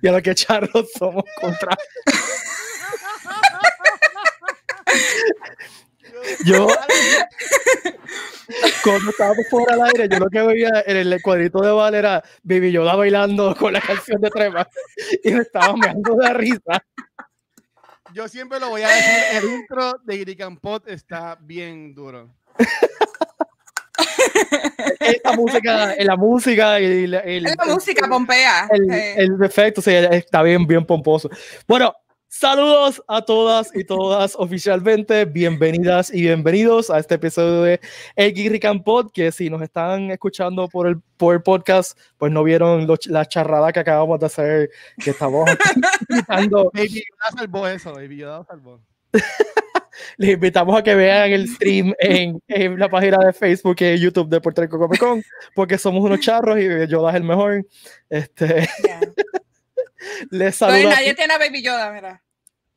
Y a lo que charros somos contra. yo cuando estábamos fuera del aire, yo lo que veía en el cuadrito de Val era yo Yoda bailando con la canción de Trema y me estaba meando de risa. Yo siempre lo voy a decir, el intro de Pot está bien duro. esta música, eh, la música, el, la música pompea. El, efecto, sí, está bien, bien pomposo. Bueno, Saludos a todas y todas oficialmente, bienvenidas y bienvenidos a este episodio de El Guirrican Pod, que si nos están escuchando por el, por podcast, pues no vieron la charrada que acabamos de hacer, que estamos gritando. Baby, eso, Les invitamos a que vean el stream en, la página de Facebook y YouTube de Puerto Rico Comic porque somos unos charros y Yoda es el mejor. Este. Les pues saluda. nadie tiene a Baby Yoda, mira.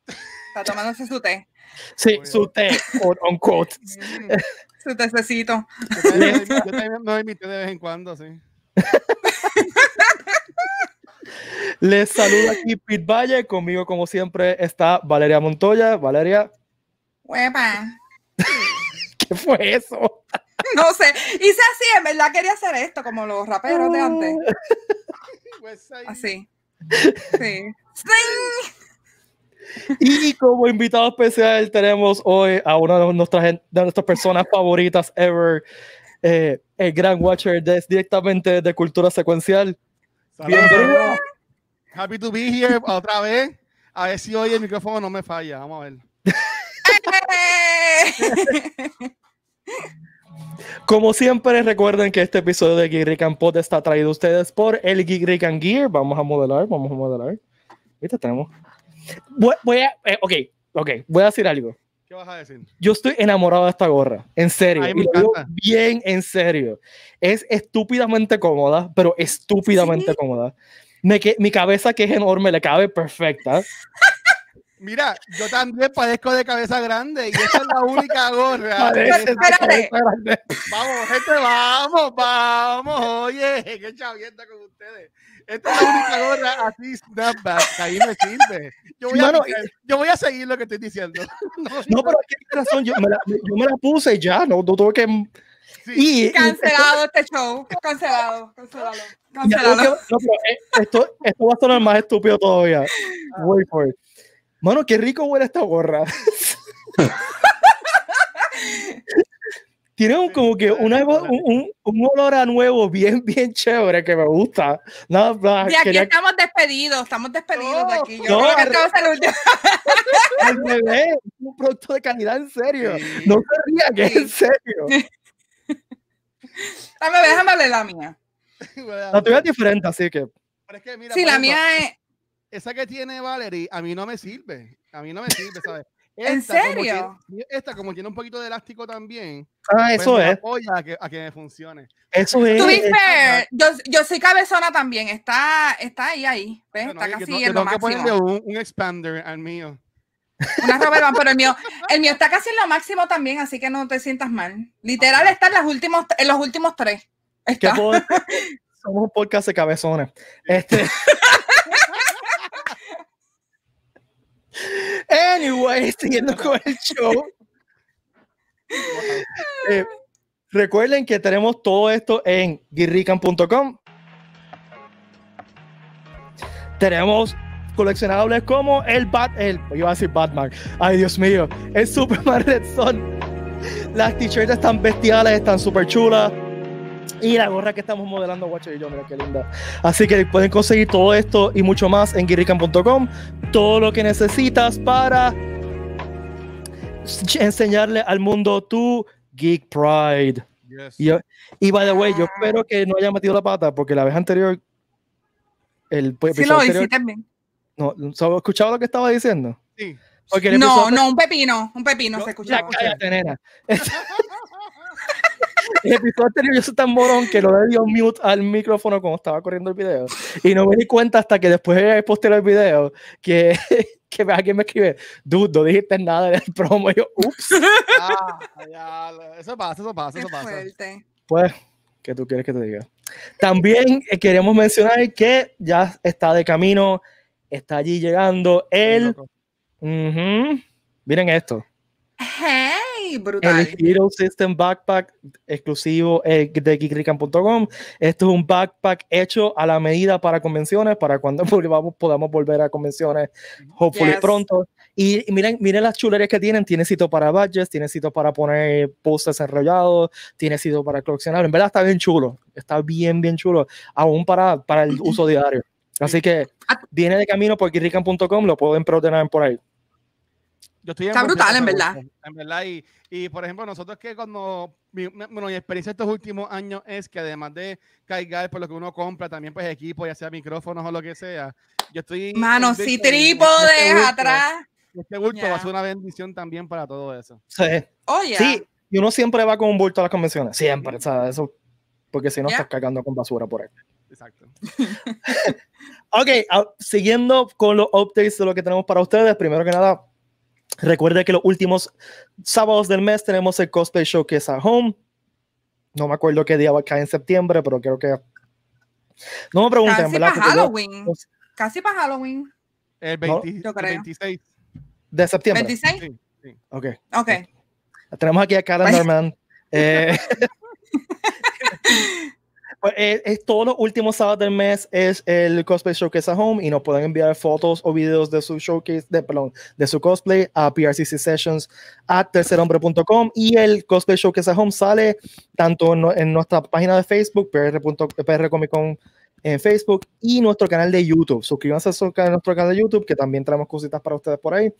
Está tomándose su té. Sí, su té, on, un quote. su tececito. Yo también, me de vez en cuando, sí. Les saluda aquí Pete Valle, conmigo como siempre está Valeria Montoya. Valeria. Huepa. ¿Qué fue eso? no sé. Hice así, en verdad quería hacer esto, como los raperos de antes. Pues así. Sí. Y como invitado especial tenemos hoy a una de nuestras, nuestras personas favoritas ever, eh, el gran Watcher es directamente de Cultura Secuencial. Happy to be here otra vez. A ver si hoy el micrófono no me falla. Vamos a ver. Como siempre, recuerden que este episodio de Geek Pod está traído a ustedes por el Geek Gear. Vamos a modelar, vamos a modelar. Ahorita tenemos. Voy, a. Eh, ok, ok, voy a decir algo. ¿Qué vas a decir? Yo estoy enamorado de esta gorra, en serio. bien en serio. Es estúpidamente cómoda, pero estúpidamente cómoda. Me mi cabeza, que es enorme, le cabe perfecta. Mira, yo también padezco de cabeza grande y esta es la única gorra. Espérate. Vamos, gente, vamos, vamos. Oye, qué chavienta con ustedes. Esta es la única gorra así, snapback, que ahí me sirve. Yo voy, a, seguir lo que estoy diciendo. No, pero qué razón, yo me, la, yo me la puse ya, no, tuve que... Sí. cancelado este show, cancelado, cancelado. cancelado. no, pero eh, esto, esto va a sonar más estúpido todavía. Wait for it. Mano, qué rico huele esta gorra. Tiene como que un, olor a nuevo bien, bien chévere que me gusta. No, aquí estamos despedidos, estamos despedidos de aquí. Yo no, creo que re... El El un producto de calidad en serio. No se ría, que es en serio. Dame, déjame hablar la mía. La tuya es diferente, así que. sí, la mía es, esa que tiene Valerie a mí no me sirve. A mí no me sirve, ¿sabes? Esta, ¿En serio? Como tiene, esta, como tiene un poquito de elástico también. Ah, pues eso es. Apoya a que, a que funcione. Eso es. yo, yo, soy cabezona también. Está, está ahí, ahí. ¿Ves? está casi en lo máximo. Que ponerle un, expander al mío. Una Robert pero el mío, el mío está casi en lo máximo también, así que no te sientas mal. Literal está en, los últimos, en los últimos tres. Está. Somos un podcast de cabezones. Este. Anyway, siguiendo con el show. Eh, recuerden que tenemos todo esto en guirrican.com. Tenemos coleccionables como el Bat, el, a decir Batman. Ay, Dios mío, el Superman Red Son. Las t-shirts están bestiales, están súper chulas y la gorra que estamos modelando Watcher y yo, mira qué linda. Así que pueden conseguir todo esto y mucho más en guirrican.com, todo lo que necesitas para enseñarle al mundo tu Geek Pride. Y, by the way, yo espero que no haya metido la pata porque la vez anterior el sí, lo hice también. No, ¿escuchaba lo que estaba diciendo? Sí. No, no, un pepino, un pepino se escuchaba. el episodio anterior yo soy tan morón que lo le mute al micrófono cuando estaba corriendo el video. Y no me di cuenta hasta que después de postear el video que, que alguien me escribe, dude, no dijiste nada del promo. Y yo, ups. Ah, eso pasa, eso pasa, eso pasa. Fuerte. Pues, ¿qué tú quieres que te diga? También eh, queremos mencionar que ya está de camino, está allí llegando el... Miren esto brutal. El Hero System Backpack exclusivo eh, de geekrican.com. Esto es un backpack hecho a la medida para convenciones, para cuando podamos volver a convenciones, hopefully pronto. Y miren, miren las chulerías que tienen. Tiene sitio para badges, tiene sitio para poner posters enrollados, tiene sitio para coleccionar. En verdad está bien chulo. Está bien, bien chulo. Aún para, para el uso diario. Así que viene de camino por geekrican.com. Lo pueden preordenar por ahí estoy Está brutal, en verdad. en verdad. Y, por ejemplo, nosotros que cuando. bueno, mi experiencia estos últimos años es que además de caigar por lo que uno compra, también pues equipo, ya sea micrófonos o lo que sea. Yo estoy. Mano, si trípodes este atrás. Este bulto va a ser una bendición también para todo eso. Sí. Oye. Oh, sí, y uno siempre va con un bulto a las convenciones. Siempre, o sea Eso, porque si no estás cagando con basura por ahí. Exacto. ok, ah, siguiendo con los updates de lo que tenemos para ustedes, primero que nada, Recuerde que los últimos sábados del mes tenemos el Cosplay Show que es a Home. No me acuerdo qué día va a caer en septiembre, pero creo que. No me pregunten, Casi ¿verdad? Para Halloween. Casi para Halloween. El, 26. De septiembre. ¿26? Sí, sí. Ok. Ok. Tenemos aquí a Karen pues- Norman. Eh, Pues, eh, es, todos los últimos sábados del mes es el Cosplay Showcase a Home y nos pueden enviar fotos o videos de su showcase, de, perdón, de su cosplay a PRCC Sessions a tercerhombre.com y el Cosplay Showcase a Home sale tanto en, nuestra página de Facebook, PR.com en Facebook y nuestro canal de YouTube. Suscríbanse a nuestro canal de YouTube, que también traemos cositas para ustedes por ahí.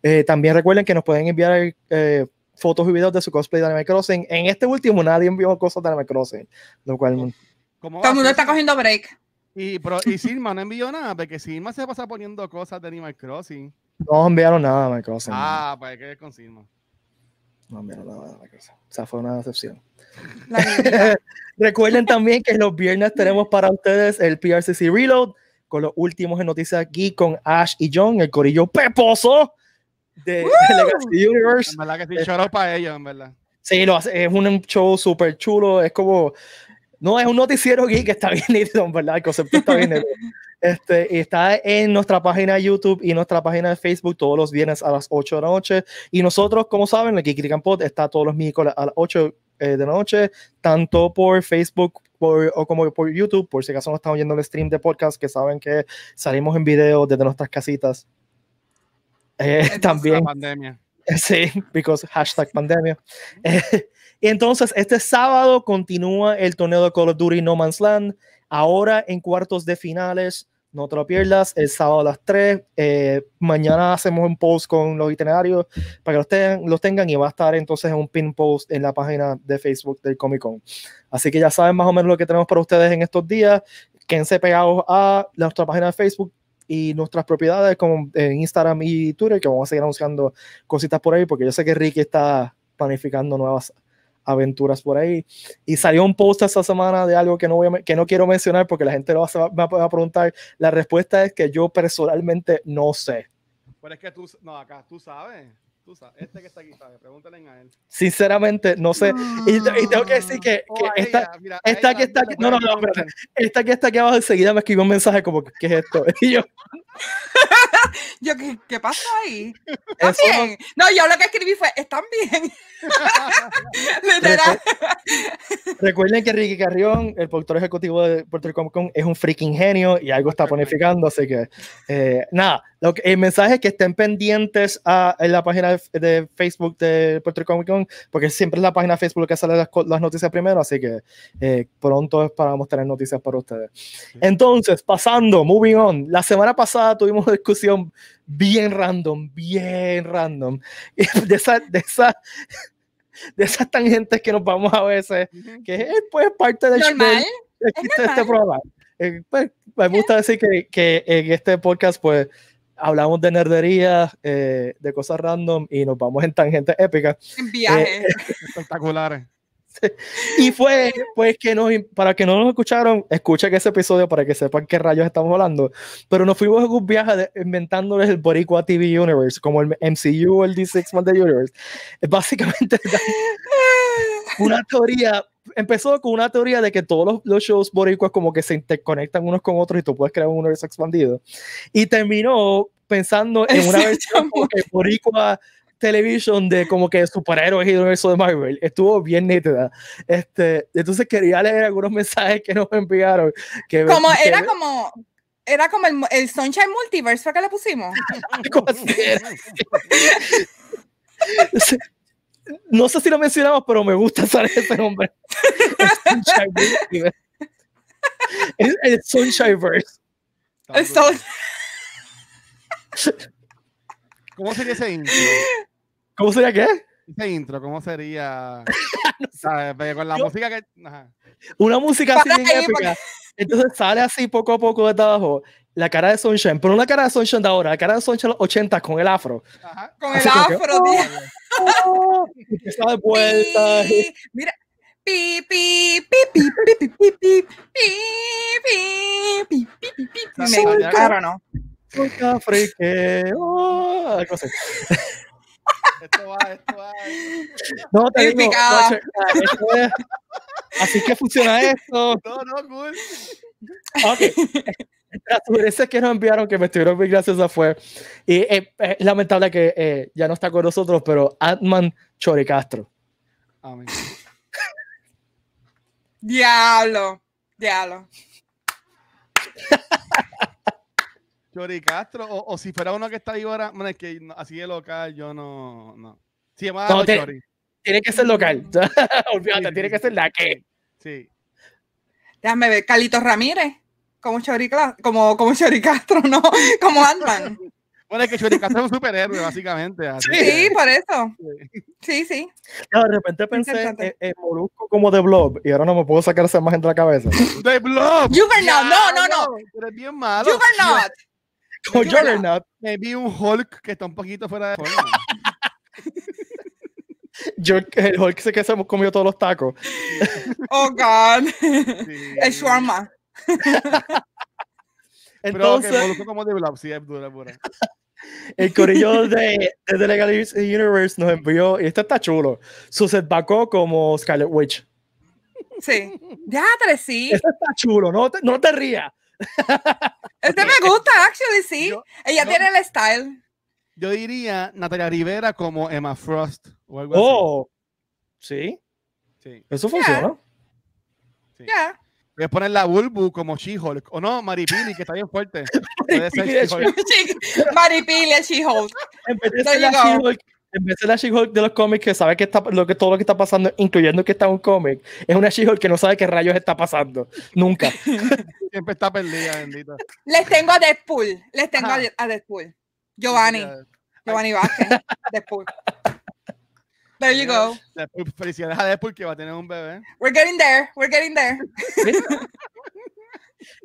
Eh, también recuerden que nos pueden enviar eh, fotos y videos de su cosplay de Anime Crossing. En este último nadie envió cosas de Anime Crossing, lo cual todo el mundo está cogiendo break. Y, y Silma no envió nada, porque Silma se pasa poniendo cosas de Animal Crossing. No enviaron nada de Animal Crossing. Ah, pues pues que con Silma. No enviaron nada de Animal Crossing. O sea, fue una decepción. Recuerden también que los viernes tenemos para ustedes el PRCC Reload con los últimos en noticias aquí con Ash y John, el corillo peposo de, Legacy Universe. En verdad que sí, choro para ellos, en verdad. Sí, lo es un show súper chulo. Es como no, es un noticiero que está bien ¿verdad? El concepto está bien Este, está en nuestra página de YouTube y nuestra página de Facebook todos los viernes a las 8 de la noche. Y nosotros, como saben, el que Pod está todos los miércoles a las 8 eh, de la noche, tanto por Facebook o como por YouTube, por si acaso no están oyendo el stream de podcast, que saben que salimos en video desde nuestras casitas. Eh, también. pandemia. Sí, because hashtag pandemia. Entonces, este sábado continúa el torneo de Call of Duty No Man's Land. Ahora en cuartos de finales, no te lo pierdas, el sábado a las 3. Eh, mañana hacemos un post con los itinerarios para que los, los tengan y va a estar entonces en un pin post en la página de Facebook del Comic Con. Así que ya saben más o menos lo que tenemos para ustedes en estos días. Quédense pegados a nuestra página de Facebook y nuestras propiedades como en eh, Instagram y Twitter, que vamos a seguir anunciando cositas por ahí, porque yo sé que Ricky está planificando nuevas aventuras por ahí. Y salió un post esta semana de algo que no, voy que no quiero mencionar porque la gente lo va a, va a preguntar. La respuesta es que yo personalmente no sé. Pero es que tú, no, acá tú sabes este que está aquí, Pregúntale a él. Sinceramente, no sé. Y, tengo que decir que, que oh, esta, que está aquí, no, no, no, Esta que está aquí abajo enseguida me escribió un mensaje como, ¿qué es esto? yo... ¿qué, ¿qué, pasó ahí? ¿Están bien? No... yo lo que escribí fue, ¿están bien? Recuerden que Ricky Carrión, el productor ejecutivo de Puerto Rico es un freaking genio y algo está planificando, así que eh, nada, el mensaje es que estén pendientes en la página de Facebook de Puerto Rico Comic Con, porque siempre es la página Facebook que sale las, noticias primero, así que eh, pronto esperamos tener noticias para ustedes. Entonces, pasando, moving on. La semana pasada tuvimos una discusión bien random, bien random, de esa, de esa, de esas tangentes que nos vamos a veces, que es pues parte de este normal. es este programa. Eh, pues, me gusta decir que, que, en este podcast, pues, hablamos de nerderías, eh, de cosas random y nos vamos en tangentes épicas. En viajes. Eh, Espectaculares. y fue, pues, que nos, para que no nos escucharon, escuchen ese episodio para que sepan qué rayos estamos hablando. Pero nos fuimos a un viaje inventándoles el Boricua TV Universe, como el MCU, el D6 Man Universe. Básicamente. una teoría, empezó con una teoría de que todos los, shows boricuas como que se interconectan unos con otros y tú puedes crear un universo expandido. Y terminó pensando en una versión de boricua television de como que superhéroes y universo de Marvel. Estuvo bien nítida. Este, entonces quería leer algunos mensajes que nos enviaron. Que, como era como era como el, el Sunshine Multiverse, fue que le pusimos. no sé si lo mencionamos, pero me gusta saber ese hombre. el, el Sunshine Verse. ¿Cómo sería ese intro? ¿Cómo sería qué? Ese intro, ¿cómo sería? Ah, con la música que. Una música así bien épica. Entonces sale así poco a poco de trabajo la cara de Sunshine, pero una cara de Sunshine de ahora, la cara de Sunshine los 80 con el afro. con el afro, que, Pi, pi, vuelta. pi, pi, pi, pi, pi, pi, pi, pi, pi, pi. ¿no? Esto va, esto va. No, te digo, así que funciona esto. No, no, cool. Ok. las sugerencias que nos enviaron, que me estuvieron muy a fue. Y eh, eh, es lamentable que eh, ya no está con nosotros, pero Atman Choricastro. Amén. diablo, diablo. Choricastro, o, o si fuera uno que está ahí ahora, es que así de local, yo no. no. Sí, llamaba Chori. Tiene que ser local. Olvídate, tiene que ser la que. Sí. Déjame ver, Calito Ramírez. Como Chori, como, como Castro, ¿no? Como Ant-Man. Bueno, es que Choricastro Castro es un superhéroe, básicamente. sí, por eso. Sí, sí. de repente pensé en, en, como The Blob y ahora no me puedo sacar esa más de la cabeza. ¡The Blob! ¡Juggernaut! no, no, no. Pero es bien malo. not Como Juggernaut. Me vi un Hulk que está un poquito fuera de forma. Yo, el Hulk sé que se hemos comido todos los tacos. Oh, God. Sí. El shawarma. Entonces, El corillo de, de The Universe nos envió, y este está chulo, su como Scarlet Witch. Sí, ya, tres, sí. Este está chulo, no te, no te rías. Este me gusta, actually, sí. Ella tiene el style. Yo diría Natalia Rivera como Emma Frost o algo oh, sí. Sí. Eso funciona. Sí. Ya. Voy a poner la Bulbu como She-Hulk. O no, Maripili, que está bien fuerte. Puede Maripili es She-Hulk. En vez de la She-Hulk de los cómics que sabe que está, lo que, todo lo que está pasando, incluyendo que está un cómic, es una She-Hulk que no sabe qué rayos está pasando. Nunca. Siempre está perdida, bendita. Les tengo a Deadpool. Les tengo a Deadpool. Giovanni. Giovanni Vázquez. Deadpool. There you go. Felicidades a Deadpool que va a tener un bebé. We're getting there, we're getting there.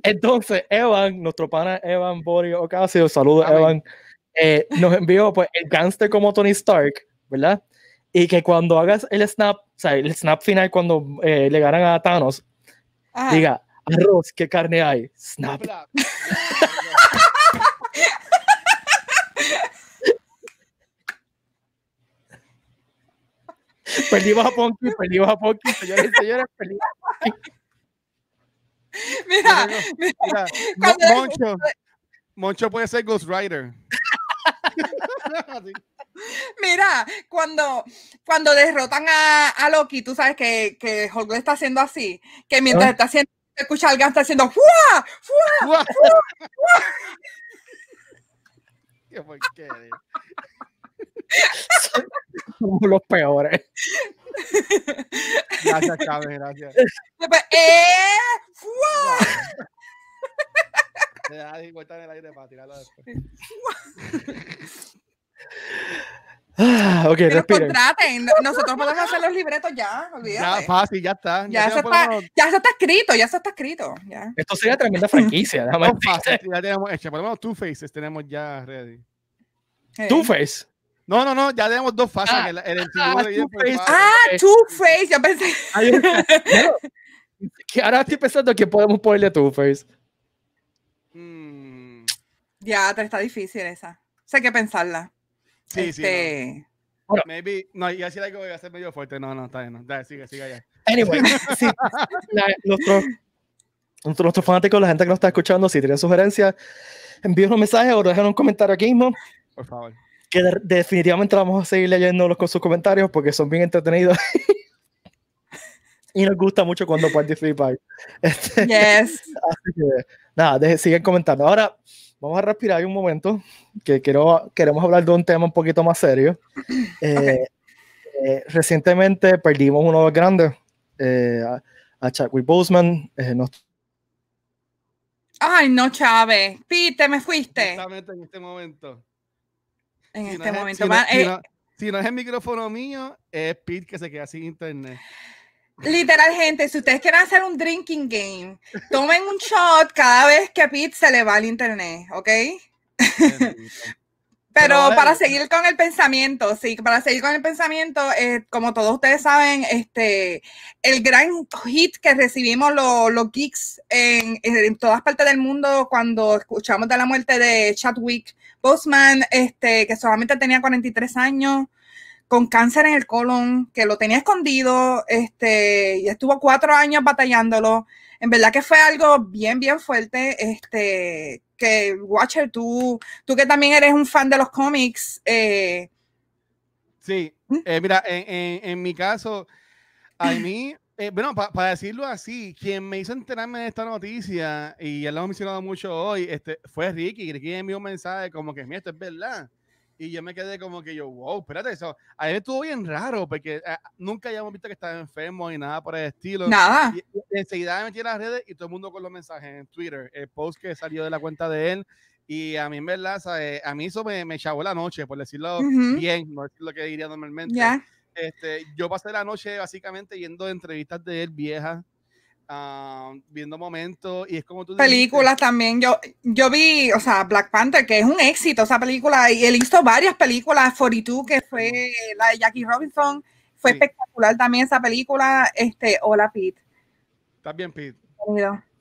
Entonces, Evan, nuestro pana Evan Borio Ocasio, saludos Evan, eh, nos envió pues el gángster como Tony Stark, ¿verdad? Y que cuando hagas el snap, o sea, el snap final cuando eh, le ganan a Thanos, diga, arroz, ¿qué carne hay? Snap. Perdimos a Ponky, perdimos a Ponky, señores y señores, Mira, mira, Moncho, Moncho puede ser Ghost Rider. Mira, cuando, cuando derrotan a, Loki, tú sabes que, que está haciendo así, que mientras ah. está haciendo, escucha al está haciendo ¡Fua! ¡Fua! ¡Fua! ¡Qué Somos los peores. Gracias, Cami, gracias. Pues, ¡Eh! Le da vuelta en el aire para tirarlo después. Ah, ok, que Nosotros podemos hacer los libretos ya, olvídate. Ya, fácil, ya está. Ya, se está, ya está escrito, ya se está escrito. Ya. Esto sería tremenda franquicia. déjame fácil, ya tenemos hecha. Por lo menos Two Faces tenemos ya ready. Two faces no, no, no, ya tenemos dos fases. Ah, el, el, ah, ah, two-face. Ah, ya pensé. ahora estoy pensando que podemos ponerle a two-face. Ya, mm. está difícil esa. Sé que pensarla. Sí, sí. No. Este, Maybe, no, y así la que voy a hacer medio fuerte. No, no, está bien. Dale, sigue, sigue allá. Anyway, sí, nuestros nuestro fanáticos, la gente que nos está escuchando, si tienen sugerencias, envíen un mensaje o dejen un comentario aquí mismo. Por favor definitivamente vamos a seguir leyendo con sus comentarios porque son bien entretenidos. y nos gusta mucho cuando participan. Este, yes. Así nada, siguen comentando. Ahora, vamos a respirar un momento, que quiero, queremos hablar de un tema un poquito más serio. Eh, eh, recientemente perdimos uno de los grandes, eh, a, Chuck Chadwick Boseman. Ay, no, Chávez. Pite me fuiste. Exactamente en este momento en este momento. si, no, es el micrófono mío, es Pete que se queda sin internet. Literal, gente, si ustedes quieren hacer un drinking game, tomen un shot cada vez que Pete se le va al internet, ¿ok? Pero para seguir con el pensamiento, sí, para seguir con el pensamiento, eh, como todos ustedes saben, este, el gran hit que recibimos los, geeks en, todas partes del mundo cuando escuchamos de la muerte de Chadwick Boseman, este, que solamente tenía 43 años, con cáncer en el colon, que lo tenía escondido, este, y estuvo cuatro años batallándolo. En verdad que fue algo bien, bien fuerte, este, que Watcher, tú, tú que también eres un fan de los cómics. Eh, sí, ¿Mm? eh, mira, en, en, mi caso, a mí, eh, bueno, para decirlo así, quien me hizo enterarme de esta noticia, y él lo ha mencionado mucho hoy, este, fue Ricky. Ricky envió un mensaje como que, mira, esto es verdad. Y yo me quedé como que yo, wow, espérate, eso. A él estuvo bien raro, porque eh, nunca habíamos visto que estaba enfermo y nada por el estilo. Nada. Y, enseguida me metí en las redes y todo el mundo con los mensajes en Twitter. El post que salió de la cuenta de él. Y a mí, en verdad, a mí eso me, me chavó la noche, por decirlo bien, no es lo que diría normalmente. Este, yo pasé la noche básicamente yendo a entrevistas de él vieja. Ah, viendo momentos y es como tú Películas también. Yo, yo vi, o sea, Black Panther, que es un éxito esa película, y él hizo varias películas, 42, que fue la de Jackie Robinson, fue espectacular también esa película. Este, hola Pete. ¿Estás bien, Pete?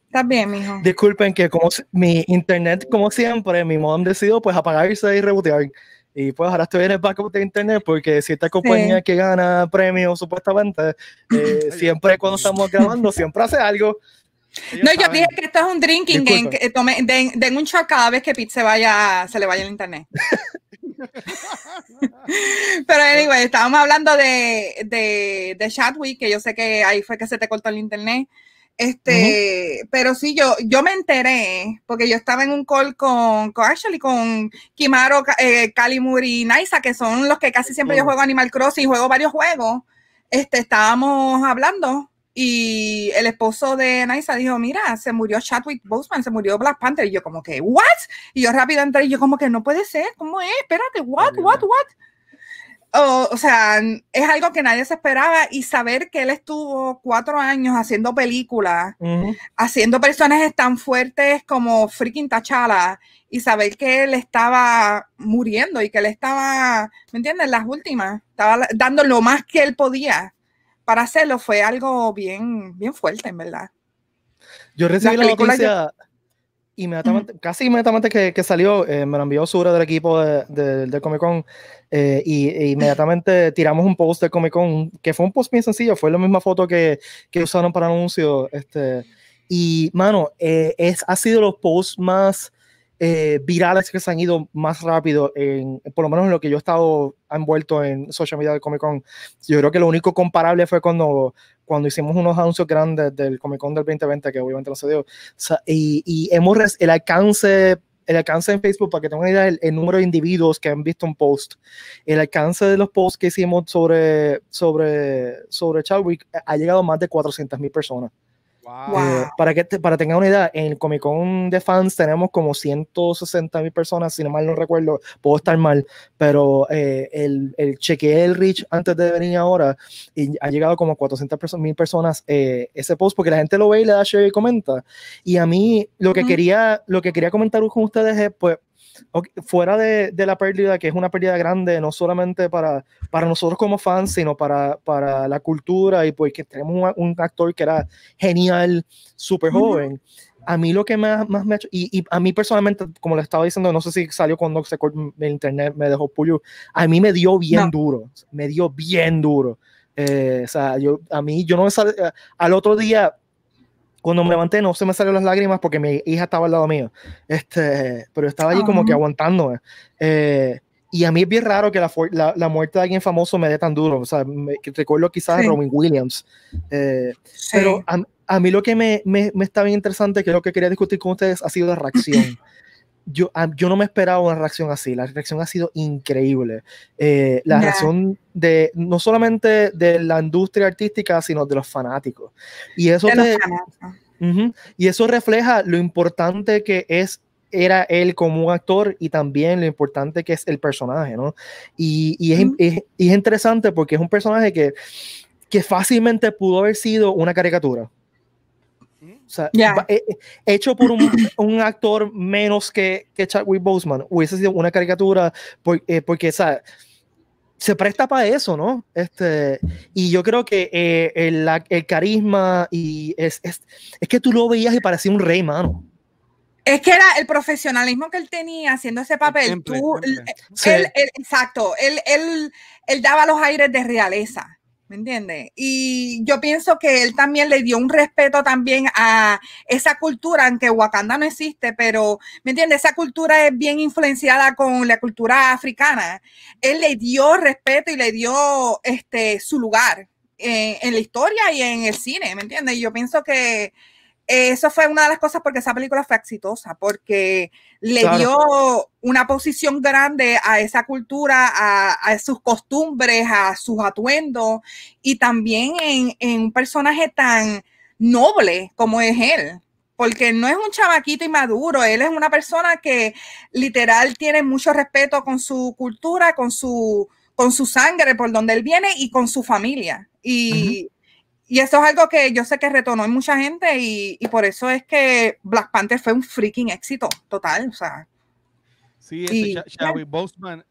Estás bien, mijo. Disculpen que como mi internet, como siempre, mi modem decidió pues apagarse y rebotear. Y pues ahora estoy en el backup de internet porque si esta compañía que gana premios supuestamente, eh, siempre cuando estamos grabando, siempre hace algo. no, yo dije que esto es un drinking Que den, un shot cada vez que Pete se vaya, se le vaya el internet. Pero anyway, estábamos hablando de, de, de Chadwick, que yo sé que ahí fue que se te cortó el internet. Este, pero sí, yo, yo me enteré, porque yo estaba en un call con, con actually, con Kimaro, eh, y Naisa, que son los que casi siempre yo juego Animal Crossing y juego varios juegos. Este, estábamos hablando y el esposo de Naisa dijo, mira, se murió Chadwick Boseman, se murió Black Panther. Y yo como que, ¿what? Y yo rápido entré y yo como que, no puede ser, ¿cómo es? Espérate, ¿what, what, what? Oh, o sea, es algo que nadie se esperaba y saber que él estuvo cuatro años haciendo películas, haciendo personajes tan fuertes como freaking Tachala y saber que él estaba muriendo y que él estaba, ¿me entiendes? Las últimas, estaba dando lo más que él podía para hacerlo, fue algo bien, bien fuerte, en verdad. Yo recibí la, noticia, casi inmediatamente que, que salió, eh, me lo envió Sura del equipo de, del Comic Con eh, y, e inmediatamente tiramos un post del Comic Con, que fue un post bien sencillo, fue la misma foto que, que usaron para anuncio Este, y, mano, eh, es, ha sido los posts más eh, virales que se han ido más rápido, en, por lo menos en lo que yo he estado envuelto en social media de Comic Con. Yo creo que lo único comparable fue cuando, cuando hicimos unos anuncios grandes del Comic Con del 2020, que obviamente no se dio. y, hemos el alcance. El alcance en Facebook, para que tengan idea, el, número de individuos que han visto un post, el alcance de los posts que hicimos sobre, sobre, sobre Chadwick eh, ha llegado a más de 400 mil personas. Eh, para que te, para tengan una idea, en el Comic Con de fans tenemos como 160 mil personas, si no mal no recuerdo, puedo estar mal, pero eh, el, el chequeé el reach antes de venir ahora y ha llegado como 400 mil personas eh, ese post porque la gente lo ve y le da share y comenta. Y a mí lo que, quería, lo que quería comentar con ustedes es, pues, fuera de, de, la pérdida, que es una pérdida grande, no solamente para, para nosotros como fans, sino para, para la cultura y pues que tenemos un, actor que era genial, súper joven. A mí lo que más, más me ha hecho, y, a mí personalmente, como le estaba diciendo, no sé si salió cuando se cortó el internet, me dejó puyo, a mí me dio bien duro, me dio bien duro. Eh, o sea, yo, a mí, yo no eh, al otro día cuando me levanté no se me salieron las lágrimas porque mi hija estaba al lado mío. Este, pero estaba allí como que aguantándome. Eh, y a mí es bien raro que la, muerte de alguien famoso me dé tan duro. O sea, me, recuerdo quizás a Robin Williams. Eh, pero a, mí lo que me, me, está bien interesante, que es lo que quería discutir con ustedes, ha sido la reacción. yo, no me esperaba una reacción así. La reacción ha sido increíble. Eh, la reacción de no solamente de la industria artística, sino de los fanáticos. Y eso, y eso refleja lo importante que es era él como un actor y también lo importante que es el personaje, Y, es, es, interesante porque es un personaje que, que fácilmente pudo haber sido una caricatura o sea, eh, eh, hecho por un, actor menos que, que Chadwick Boseman, hubiese sido una caricatura, eh, porque, se presta para eso, ¿no? Este, y yo creo que el, carisma y es, es, es, que tú lo veías y parecía un rey, mano. Es que era el profesionalismo que él tenía haciendo ese papel. exacto, él, él, daba los aires de realeza. ¿Me entiendes? Y yo pienso que él también le dio un respeto también a esa cultura, aunque Wakanda no existe, pero, ¿me entiende Esa cultura es bien influenciada con la cultura africana. Él le dio respeto y le dio este, su lugar eh, en, la historia y en el cine, ¿me entiende Y yo pienso que eso fue una de las cosas porque esa película fue exitosa, porque le dio una posición grande a esa cultura, a, sus costumbres, a sus atuendos y también en, un personaje tan noble como es él. Porque no es un chavaquito inmaduro, él es una persona que literal tiene mucho respeto con su cultura, con su, con su sangre, por donde él viene y con su familia. Y y eso es algo que yo sé que retonó en mucha gente y, por eso es que Black Panther fue un freaking éxito total. O sea. Sí, este Chadwick Boseman,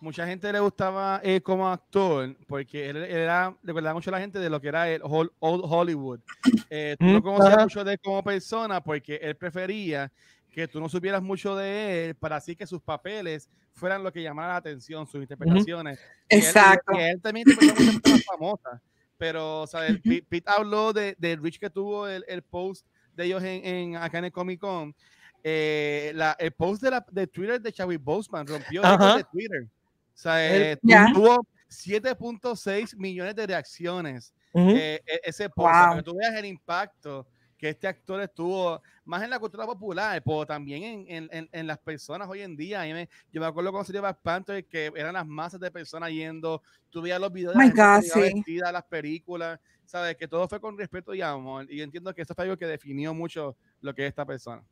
mucha gente le gustaba eh, como actor porque él, era, recordaba mucho a la gente de lo que era el Hollywood. Eh, tú no mm, conocías mucho de él como persona porque él prefería que tú no supieras mucho de él para así que sus papeles fueran lo que llamara la atención, sus interpretaciones. Exacto. Y él, también interpretaba muchas personas pero, o sea, Pete, habló de, del Rich que tuvo el, el post de ellos en, en, acá en el Comic Con. Eh, la, el post de, la, de Twitter de Xavi Boseman rompió el de Twitter. O sea, eh, tuvo 7.6 millones de reacciones. Eh, e, ese post, wow. tú veas el impacto que este actor estuvo más en la cultura popular, pero también en, en, en las personas hoy en día. Me, yo me acuerdo cuando llevaba espanto y que eran las masas de personas yendo, tú veías los videos de vestida, las películas, sabes, que todo fue con respeto y amor. Y entiendo que eso fue algo que definió mucho lo que es esta persona.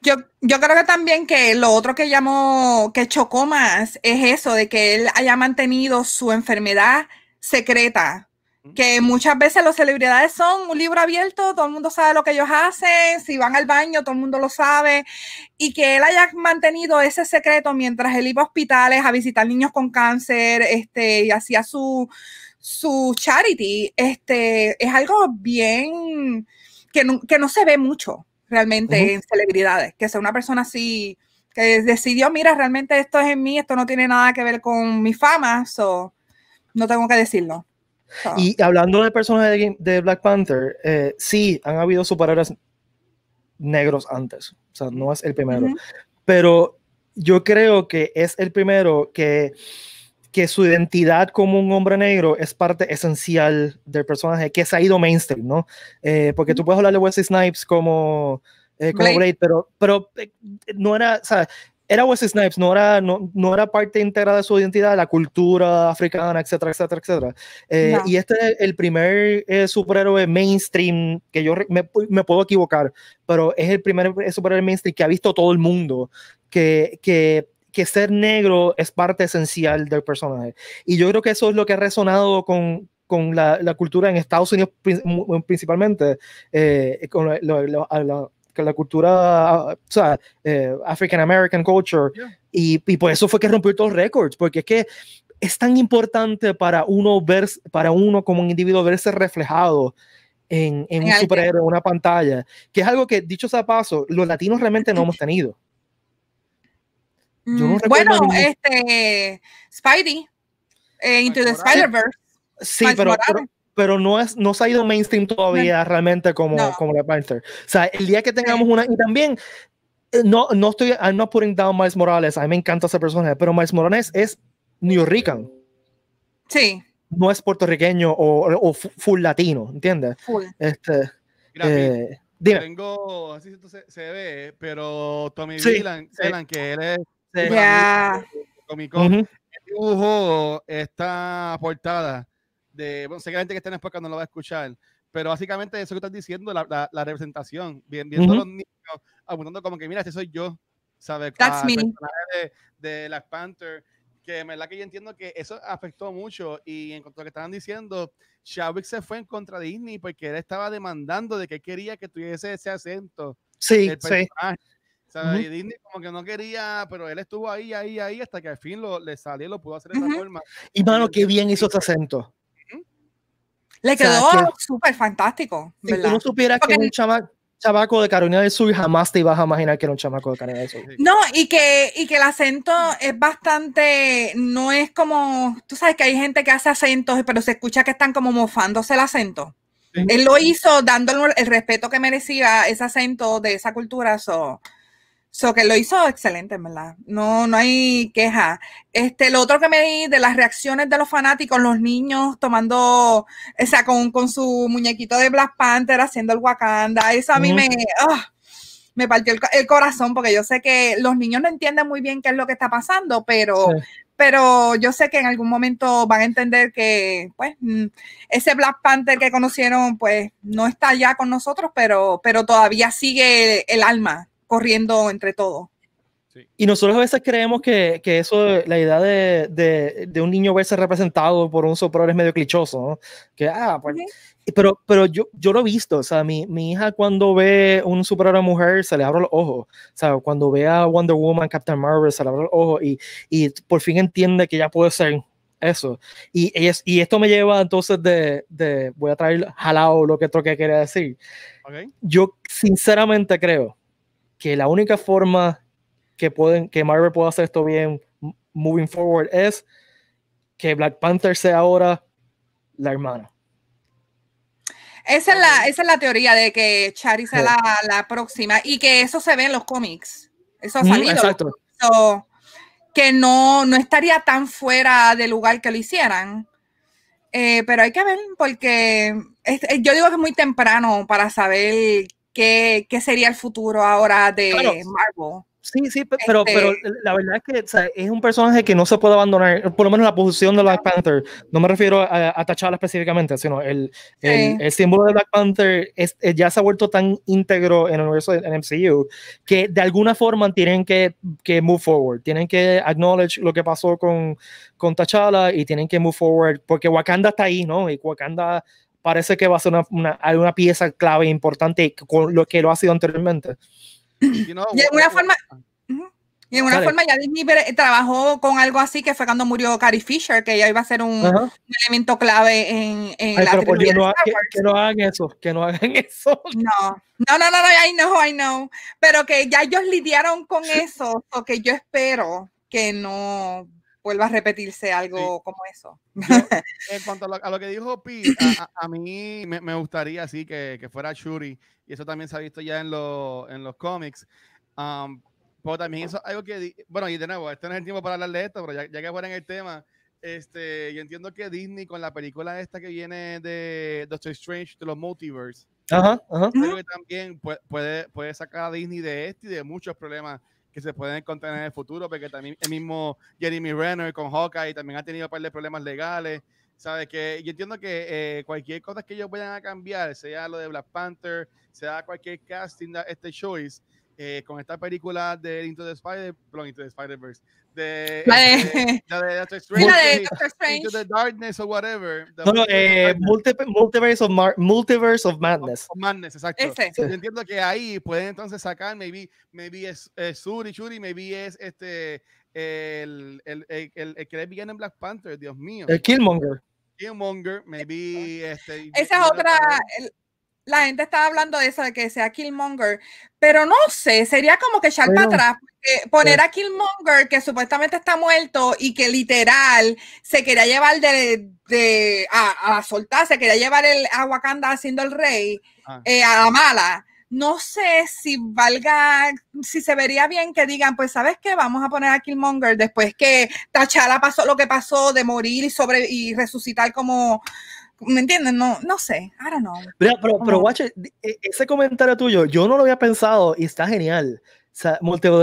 Yo, yo, creo que también que lo otro que llamó, que chocó más es eso, de que él haya mantenido su enfermedad secreta que muchas veces las celebridades son un libro abierto, todo el mundo sabe lo que ellos hacen, si van al baño, todo el mundo lo sabe, y que él haya mantenido ese secreto mientras él iba a hospitales a visitar niños con cáncer, este, y hacía su, su charity, este, es algo bien que no, se ve mucho realmente en celebridades, que sea una persona así que decidió, mira, realmente esto es en mí, esto no tiene nada que ver con mi fama, so, no tengo que decirlo. Ah. Y hablando de personajes de, Black Panther, eh, sí, han habido superhéroes negros antes, o sea, no es el primero, pero yo creo que es el primero que, que su identidad como un hombre negro es parte esencial del personaje, que se ha ido mainstream, ¿no? Eh, porque tú puedes hablar de Wesley Snipes como, eh, pero, pero eh, no era, o era Wesley Snipes, no era, no, no era parte íntegra de su identidad, la cultura africana, etcétera, etcétera, etcétera. Eh, y este es el primer eh, superhéroe mainstream, que yo me, puedo equivocar, pero es el primer superhéroe mainstream que ha visto todo el mundo, que, que, que ser negro es parte esencial del personaje. Y yo creo que eso es lo que ha resonado con, con la, cultura en Estados Unidos principalmente, eh, con la, que la cultura, ah, ah, o sea, eh, African American culture. Y, por eso fue que rompió todos los récords, porque es que es tan importante para uno ver, para uno como un individuo verse reflejado en, un superhéroe, en una pantalla, que es algo que, dicho sea paso, los latinos realmente no hemos tenido. Mm, bueno, este Spidey, eh, Into the Spider-Verse. Sí, pero, pero no, es, no se ha ido mainstream todavía realmente como, como la Panther. O sea, el día que tengamos una, y también, eh, no, no estoy, I'm not putting down Miles Morales, a mí me encanta ese personaje, pero Miles Morales es New Rican. Sí. No es puertorriqueño o, o full latino, ¿entiendes? Full. Este, eh, dime. Tengo, así se, ve, pero Tommy sí, que él es sí. yeah. Comic Con, portada de, bueno, sé que la gente que está en no lo va a escuchar, pero básicamente eso que estás diciendo, la, representación, viendo los niños, apuntando como que, mira, este soy yo, ¿sabes? Ah, la De, de Panther, que en verdad que yo entiendo que eso afectó mucho y en cuanto a lo que estaban diciendo, Chadwick se fue en contra de Disney porque él estaba demandando de que quería que tuviese ese acento. Sí, sí. Y Disney como que no quería, pero él estuvo ahí, ahí, ahí, hasta que al fin lo, le salió y lo pudo hacer de esa forma. Y mano, qué bien hizo ese acento. Le quedó super súper fantástico. Si tú no supieras que que un chama, chamaco de Carolina del Sur, jamás te ibas a imaginar que era un chamaco de Carolina del Sur. No, y que, y que el acento es bastante, no es como, tú sabes que hay gente que hace acentos, pero se escucha que están como mofándose el acento. Él lo hizo dándole el respeto que merecía ese acento de esa cultura. So. So que lo hizo excelente, ¿verdad? No, no hay queja. Este, lo otro que me di de las reacciones de los fanáticos, los niños tomando, o sea, con, su muñequito de Black Panther haciendo el Wakanda, eso a mí me, ah, me partió el, corazón, porque yo sé que los niños no entienden muy bien qué es lo que está pasando, pero, pero yo sé que en algún momento van a entender que, pues, mm, ese Black Panther que conocieron, pues, no está ya con nosotros, pero, pero todavía sigue el alma corriendo entre todos. Y nosotros a veces creemos que, que eso, la idea de, de, un niño verse representado por un superhéroe es medio clichoso, Que, ah, pues, pero, pero yo, yo lo he visto, o sea, mi, mi hija cuando ve un superhéroe mujer se le abren los ojos, o sea, cuando ve a Wonder Woman, Captain Marvel se le abren los ojos y, y por fin entiende que ya puede ser eso. Y, es, y esto me lleva entonces de, de voy a traer jalado lo que esto que quería decir. Yo sinceramente creo que la única forma que, pueden, que Marvel pueda hacer esto bien moving forward es que Black Panther sea ahora la hermana. Esa es la, teoría de que Charis sea la, próxima y que eso se ve en los cómics. Eso ha salido. que no, estaría tan fuera del lugar que lo hicieran. Eh, pero hay que ver, porque eh, yo digo que es muy temprano para saber qué, qué sería el futuro ahora de Marvel. Sí, sí, pero, este pero la verdad es que es un personaje que no se puede abandonar, por lo menos la posición de Black Panther. No me refiero a, T'Challa específicamente, sino el, el, símbolo de Black Panther es, ya se ha vuelto tan íntegro en el universo del MCU que de alguna forma tienen que, que move forward, tienen que acknowledge lo que pasó con, con T'Challa y tienen que move forward porque Wakanda está ahí, ¿no? Y Wakanda parece que va a ser una, una, una pieza clave importante con lo que lo ha sido anteriormente. y en una forma, y de una forma ya Disney trabajó con algo así que fue cuando murió Carrie Fisher, que ya iba a ser un, un elemento clave en, en la pues, trilogía Que, que, no hagan eso, que no hagan eso. No, no, no, no, no, I know, I know. Pero que ya ellos lidiaron con eso, o que yo espero que no vuelva a repetirse algo como eso. en cuanto a lo, que dijo Pete, a, mí me, me, gustaría sí, que, que, fuera Shuri, y eso también se ha visto ya en, en los cómics. Um, pero también eso algo que, bueno, y de nuevo, este no es el tiempo para hablar de esto, pero ya, que fuera en el tema, este, yo entiendo que Disney con la película esta que viene de Doctor Strange, de los multiverse, Creo que también puede, puede sacar a Disney de este y de muchos problemas que se pueden encontrar en el futuro, porque también el mismo Jeremy Renner con Hawkeye también ha tenido un par de problemas legales. ¿Sabes? Que yo entiendo que eh, cualquier cosa que ellos vayan a cambiar, sea lo de Black Panther, sea cualquier casting, este choice, eh, con esta película de Into the Spider, perdón, Into the Spider-Verse, de, de, este, de, Doctor Strange, de, Doctor Strange, Into the Darkness o whatever. No, no, eh, multiverse, of eh, multiverse of Madness. madness, exacto. Yo entiendo que ahí pueden entonces sacar, maybe, maybe es, Suri Churi, maybe es este, el, el, el, el que viene en Black Panther, Dios mío. El Killmonger. Killmonger, maybe. Este, Esa es otra, la gente estaba hablando de eso, de que sea Killmonger, pero no sé, sería como que echar para atrás, poner pues a Killmonger, que supuestamente está muerto y que literal se quería llevar de, a, soltar, se quería llevar el, a Wakanda haciendo el rey ah. eh, a la mala. No sé si valga, si se vería bien que digan, pues, ¿sabes qué? Vamos a poner a Killmonger después que Tachala pasó lo que pasó de morir sobre, y resucitar como, ¿Me entienden? No, no sé. I don't know. pero, pero, e, ese comentario tuyo, yo no lo había pensado y está genial. O sea,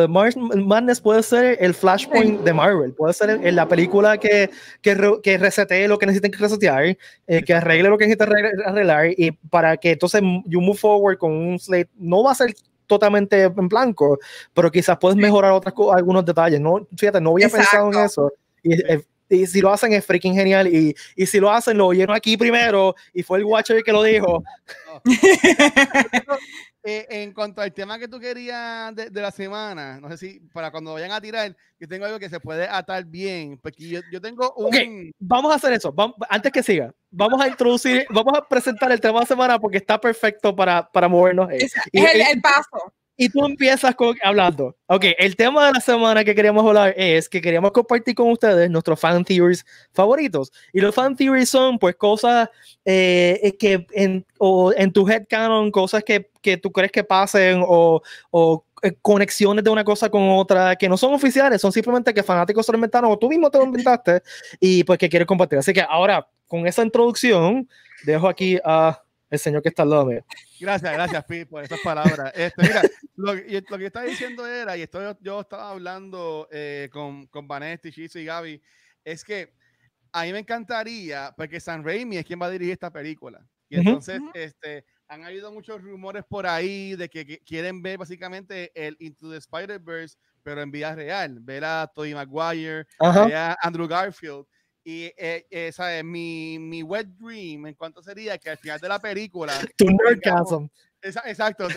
Mars Madness puede ser el Flashpoint de Marvel, puede ser la película que, que, que, resetee lo que necesiten que resetear, eh, que arregle lo que necesiten arreglar, y para que entonces you move forward con un slate. No va a ser totalmente en blanco, pero quizás puedes mejorar otras algunos detalles. No, fíjate, no había pensado en eso. Y, y si lo hacen es freaking genial. Y, y si lo hacen, lo oyeron aquí primero y fue el Watcher que lo dijo. Eh, en cuanto al tema que tú querías de, la semana, no sé si para cuando vayan a tirar, yo tengo algo que se puede atar bien. Porque yo, yo tengo un. vamos a hacer eso. antes que siga, vamos a introducir, vamos a presentar el tema de la semana porque está perfecto para, para movernos. Eh. Es, el paso. Y tú empiezas hablando. Ok, el tema de la semana que queríamos hablar es que queríamos compartir con ustedes nuestros fan theories favoritos. Y los fan theories son pues cosas eh, eh, que en, o en tu headcanon, cosas que, que, tú crees que pasen o, o eh, conexiones de una cosa con otra que no son oficiales, son simplemente que fanáticos se lo inventaron o tú mismo te lo inventaste y pues que quieres compartir. Así que ahora, con esa introducción, dejo aquí a el señor que está al lado Gracias, gracias, Pete, por esas palabras. Este, mira, lo, que yo estaba diciendo era, y esto yo, estaba hablando eh, con, con y Gaby, es que a mí me encantaría, porque San Raimi es quien va a dirigir esta película. Y entonces, este, han habido muchos rumores por ahí de que, quieren ver básicamente el Into the Spider-Verse, pero en vida real. Ver a Tony Maguire, ver a Andrew Garfield. Y eh, ¿sabes? Mi, mi wet dream en cuanto sería que al final de la película. tu nerdgasm. Exacto.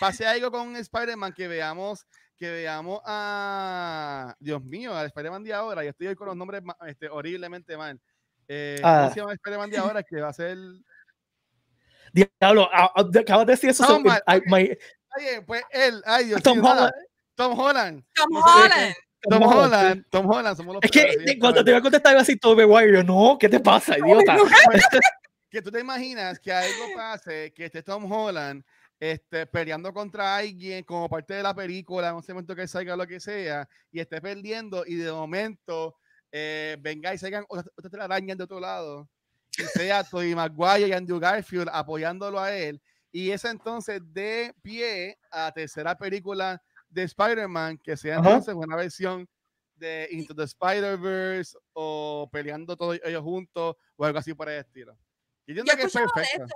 pase algo con Spider-Man que veamos que veamos a Dios mío, al Spider-Man de ahora. Yo estoy hoy con los nombres este, horriblemente mal. Eh, ah. Spider-Man de ahora? Que va a ser. Diablo, ah, ah, acabas de decir eso. Eh, pues él, Tom, Holland. Tom Holland. Tom Holland. Tom Holland, Tom Holland, somos los Es que cuando te iba a contestar iba a decir Tobey yo no, ¿qué te pasa, idiota? que tú te imaginas que algo pase, que esté Tom Holland este, peleando contra alguien como parte de la película, en un momento que salga lo que sea, y esté perdiendo y de momento eh, venga y salgan otras telarañas de otro lado, que sea Tony Maguire y Andrew Garfield apoyándolo a él, y es entonces de pie a tercera película de Spider-Man que sea entonces una versión de Into the Spider-Verse o peleando todos ellos juntos o algo así por el estilo. Y que es perfecto.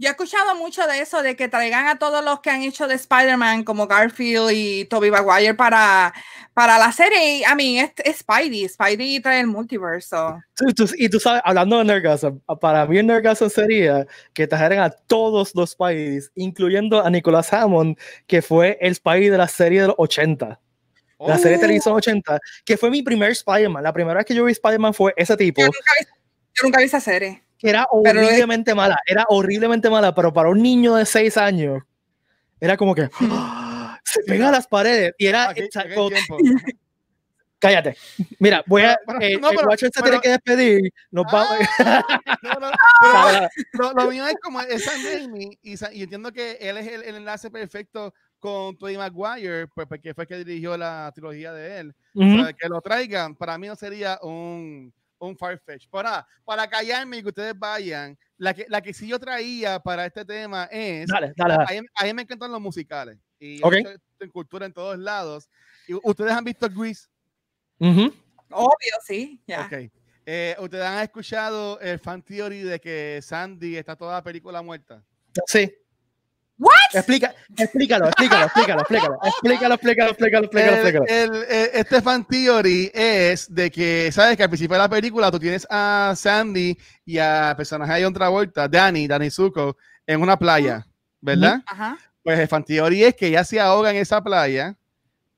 Yo he escuchado mucho de eso, de que traigan a todos los que han hecho de Spider-Man, como Garfield y Toby Maguire, para, para la serie. A mí, es, Spidey. Spidey trae el multiverso. Y tú, sabes, hablando de Nergasm, para mí Nergasm sería que trajeran a todos los Spideys, incluyendo a Nicolás Hammond, que fue el Spidey de la serie de los 80. La serie de oh. televisión 80, que fue mi primer Spider-Man. La primera vez que yo vi Spider-Man fue ese tipo. nunca yo nunca vi esa serie que era horriblemente mala, era horriblemente mala, pero para un niño de 6 años era como que se pega a las paredes y era aquí, Cállate. Mira, voy a. Pero, eh, el pero, se tiene que despedir. Nos ah, No, no, lo, mío es como esa San y, entiendo que él es el, enlace perfecto con Tony Maguire, pues porque fue el que dirigió la trilogía de él. que lo traigan, para mí no sería un un Farfetch. para para callarme y que ustedes vayan, la que, la que sí yo traía para este tema es. Dale, dale, A, mí, me encantan los musicales. Y en cultura en todos lados. Y, ¿Ustedes han visto Grease? Obvio, sí. Yeah. ¿Ustedes han escuchado el fan theory de que Sandy está toda la película muerta? Sí. ¿Qué? Explica, explícalo, explícalo, explícalo, explícalo, explícalo, explícalo, explícalo, El, eh, este fan theory es de que, sabes que al principio de la película tú tienes a Sandy y a personaje de otra vuelta, Danny, Danny Zuko, en una playa, ah. ¿verdad? Ajá. Pues el fan theory es que ella se ahoga en esa playa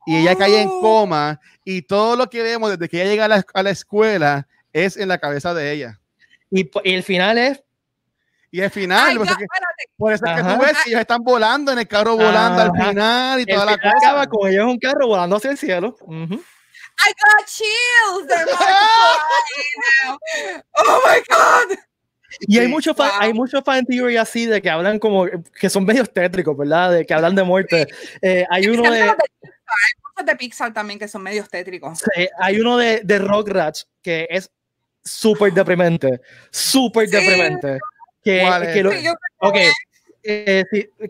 y ella cae en oh. coma y todo lo que vemos desde que ella llega a la, escuela es en la cabeza de ella. y el final es y el final, por eso es que tú ves ellos están volando en el carro volando al final y toda la cosa. como con ellos un carro volando hacia el cielo. I got chills. oh my god. Y hay muchos hay muchos fan theory así de que hablan como que son medios tétricos, ¿verdad? De que hablan de muerte. Eh, hay uno de, hay muchos de Pixar también que son medios tétricos. hay uno de, de Rats que es súper deprimente, súper deprimente. Que,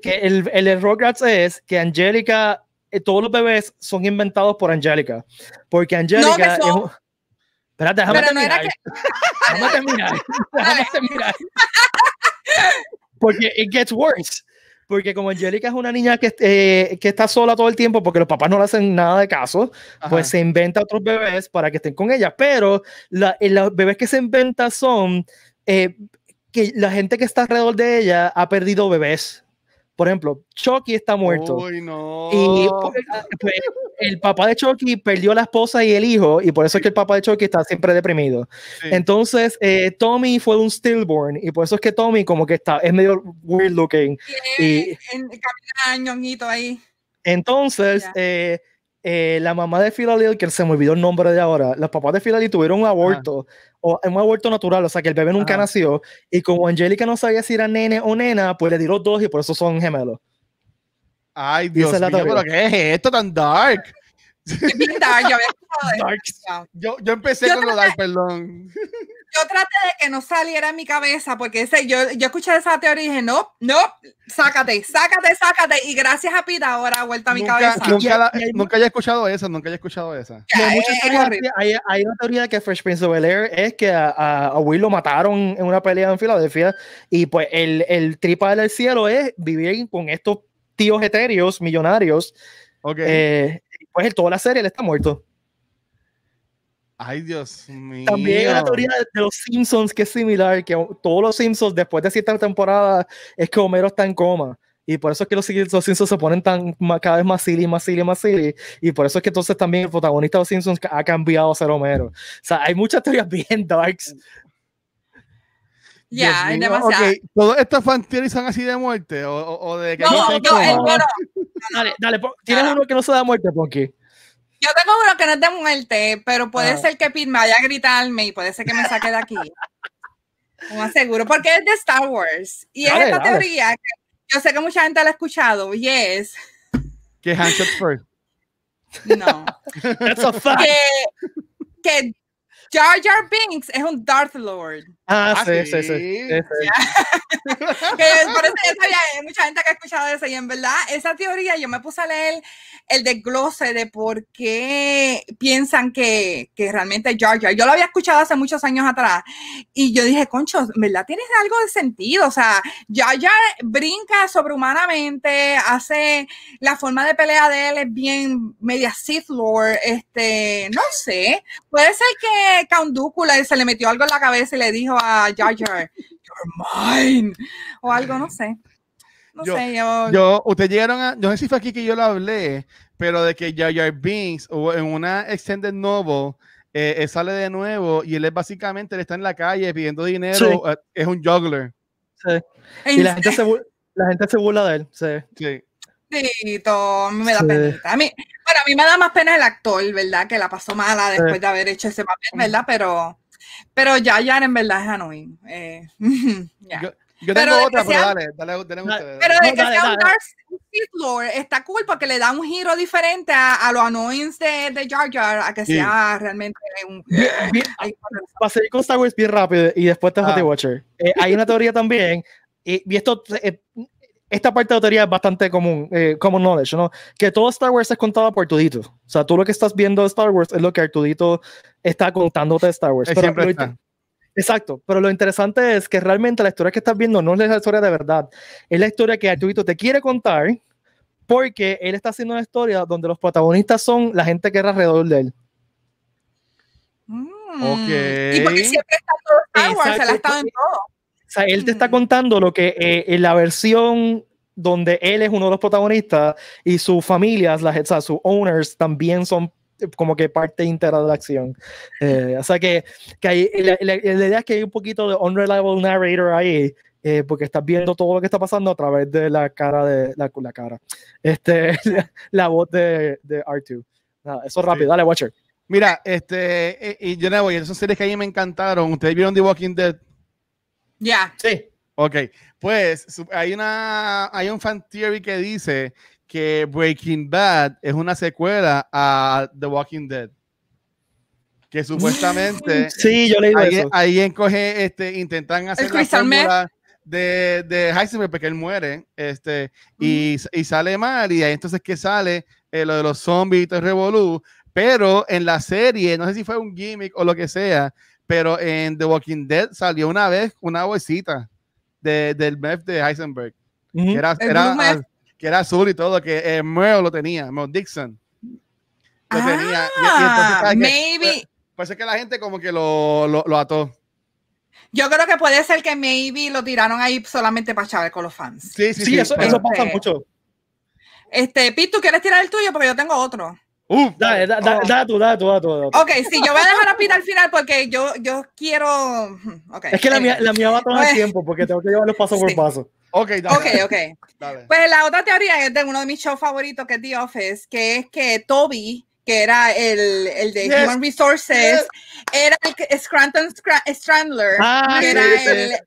que el, el error es que Angélica, eh, todos los bebés son inventados por Angélica. Porque Angélica déjame terminar. déjame terminar. Porque it gets worse. Porque como Angélica es una niña que, eh, que, está sola todo el tiempo porque los papás no le hacen nada de caso, pues se inventa otros bebés para que estén con ella. Pero la, eh, los bebés que se inventan son que la gente que está alrededor de ella ha perdido bebés. Por ejemplo, Chucky está muerto. Uy, no. Y pues, pues, el papá de Chucky perdió a la esposa y el hijo, y por eso es que el papá de Chucky está siempre deprimido. Entonces, eh, Tommy fue un stillborn, y por eso es que Tommy como que está, es medio weird looking. Sí, y, en, en, en, ahí. Entonces, eh, la mamá de Filali, que se me olvidó el nombre de ahora, los papás de Filali tuvieron un aborto, o un aborto natural, o sea que el bebé nunca nació, y como Angélica no sabía si era nene o nena, pues le di los dos y por eso son gemelos. Ay, Dios mío, pero ¿qué es esto tan dark? yo Yo, empecé con lo dark, perdón yo traté de que no saliera en mi cabeza, porque ese, yo, yo escuché esa teoría y dije, no, no, sácate, sácate, sácate. Y gracias a Pita ahora ha vuelto a mi cabeza. Nunca, nunca, haya escuchado eso, nunca haya escuchado esa. Hay, una teoría que Fresh Prince of Bel Air es que a, a, Will lo mataron en una pelea en Filadelfia y pues el, el tripa del cielo es vivir con estos tíos etéreos, millonarios. Okay. Eh, pues toda la serie él está muerto. Ay, Dios mío. También hay una teoría de los Simpsons que es similar, que todos los Simpsons después de cierta temporada es que Homero está en coma. Y por eso es que los, Simpsons se ponen tan cada vez más silly, más silly, más silly. Y por eso es que entonces también el protagonista de los Simpsons ha cambiado a ser Homero. O sea, hay muchas teorías bien darks. Ya, demasiado. Okay. ¿Todos estos fans teorizan así de muerte? no, no, no, Dale, Dale, dale, ¿tienes uno que no se da muerte, Ponky? Yo tengo uno que no es de muerte, pero puede ah. ser que Pete vaya a gritarme y puede ser que me saque de aquí. Como aseguro, porque es de Star Wars. Y es esta teoría que yo sé que mucha gente la ha escuchado, y es. Que handshake No. que Jar Jar Binks es un Darth Lord. Ah, ah sí, sí, sí. sabía, hay mucha gente que ha escuchado eso y en verdad esa teoría yo me puse a leer el desglose de por qué piensan que, que realmente Jar Jar. Yo lo había escuchado hace muchos años atrás y yo dije, concho, ¿verdad? Tienes algo de sentido. O sea, Jar Jar brinca sobrehumanamente, hace la forma de pelea de él es bien media Sith Lord. Este, no sé. Puede ser que que y se le metió algo en la cabeza y le dijo a Jar Jar, you're mine, o algo, no sé. No yo, sé, yo... yo... Ustedes llegaron a, no sé si fue aquí que yo lo hablé, pero de que Jar Jar Binks, o en una extended novel, eh, él sale de nuevo y él es básicamente, él está en la calle pidiendo dinero, eh, es un juggler. Sí. Y la gente, se, la gente se burla de él, sí. Sí. mí me da A mí, bueno, a mí me da más pena el actor, ¿verdad? Que la pasó mala después de haber hecho ese papel, ¿verdad? Pero, pero ya, ya en verdad es annoying. Eh, yo, tengo pero otra, pero dale, dale, Pero de que sea un Dark está cool porque le da un giro diferente a, a los annoyings de, Jar Jar, a que sea realmente un... Bien, con Star Wars bien rápido y después te ah. Watcher. Eh, hay una teoría también, y, esto... Eh, esta parte de la es bastante común, eh, common knowledge, ¿no? Que todo Star Wars es contado por tudito O sea, tú lo que estás viendo de Star Wars es lo que Artudito está contándote de Star Wars. exacto, pero lo interesante es que realmente la historia que estás viendo no es la historia de verdad, es la historia que Artudito te quiere contar porque él está haciendo una historia donde los protagonistas son la gente que era alrededor de él. Mm. Y porque siempre está todo Star Wars, se la estado en todo. O sea, él te está contando lo que eh, en la versión donde él es uno de los protagonistas y sus familias, las, o sea, sus owners también son eh, como que parte íntegra de la acción. Eh, o sea que, que hay, la, idea es que hay un poquito de unreliable narrator ahí, porque estás viendo todo lo que está pasando a través de la cara de la, la cara, este, la, voz de, de R2. Nada, eso rápido, dale, Watcher. Mira, este, y, yo no voy, Esas series que a mí me encantaron. Ustedes vieron The Walking Dead. Ya. Sí. Ok, pues hay una hay un fan theory que dice que Breaking Bad es una secuela a The Walking Dead. Que supuestamente mm. sí, yo leí eso. coge este intentan hacer la de, de Heisenberg porque él muere este y, mm. y, sale mal y entonces que sale eh, lo de los zombies y todo el revolú, pero en la serie no sé si fue un gimmick o lo que sea, pero en The Walking Dead salió una vez una huesita del MEF de Heisenberg. que, era, azul y todo, que eh, lo tenía, Dixon. Lo ah, tenía. maybe. parece pues, pues que la gente como que lo, ató. Yo creo que puede ser que maybe lo tiraron ahí solamente para chavar con los fans. Sí, sí, sí, eso, pasa este, mucho. Este, Pete, ¿tú quieres tirar el tuyo? Porque yo tengo otro dale, da, da, da, Ok, sí, yo voy a dejar a Pita al final porque yo, yo quiero. Hmm, okay, es que la mía, la mía va a tomar pues, tiempo porque tengo que llevarlo paso por paso. Ok, dale. Ok, Pues la otra teoría es de uno de mis shows favoritos que es The Office, que es que Toby, que era el, el de Human Resources, era el Scranton Strandler, ah, que era el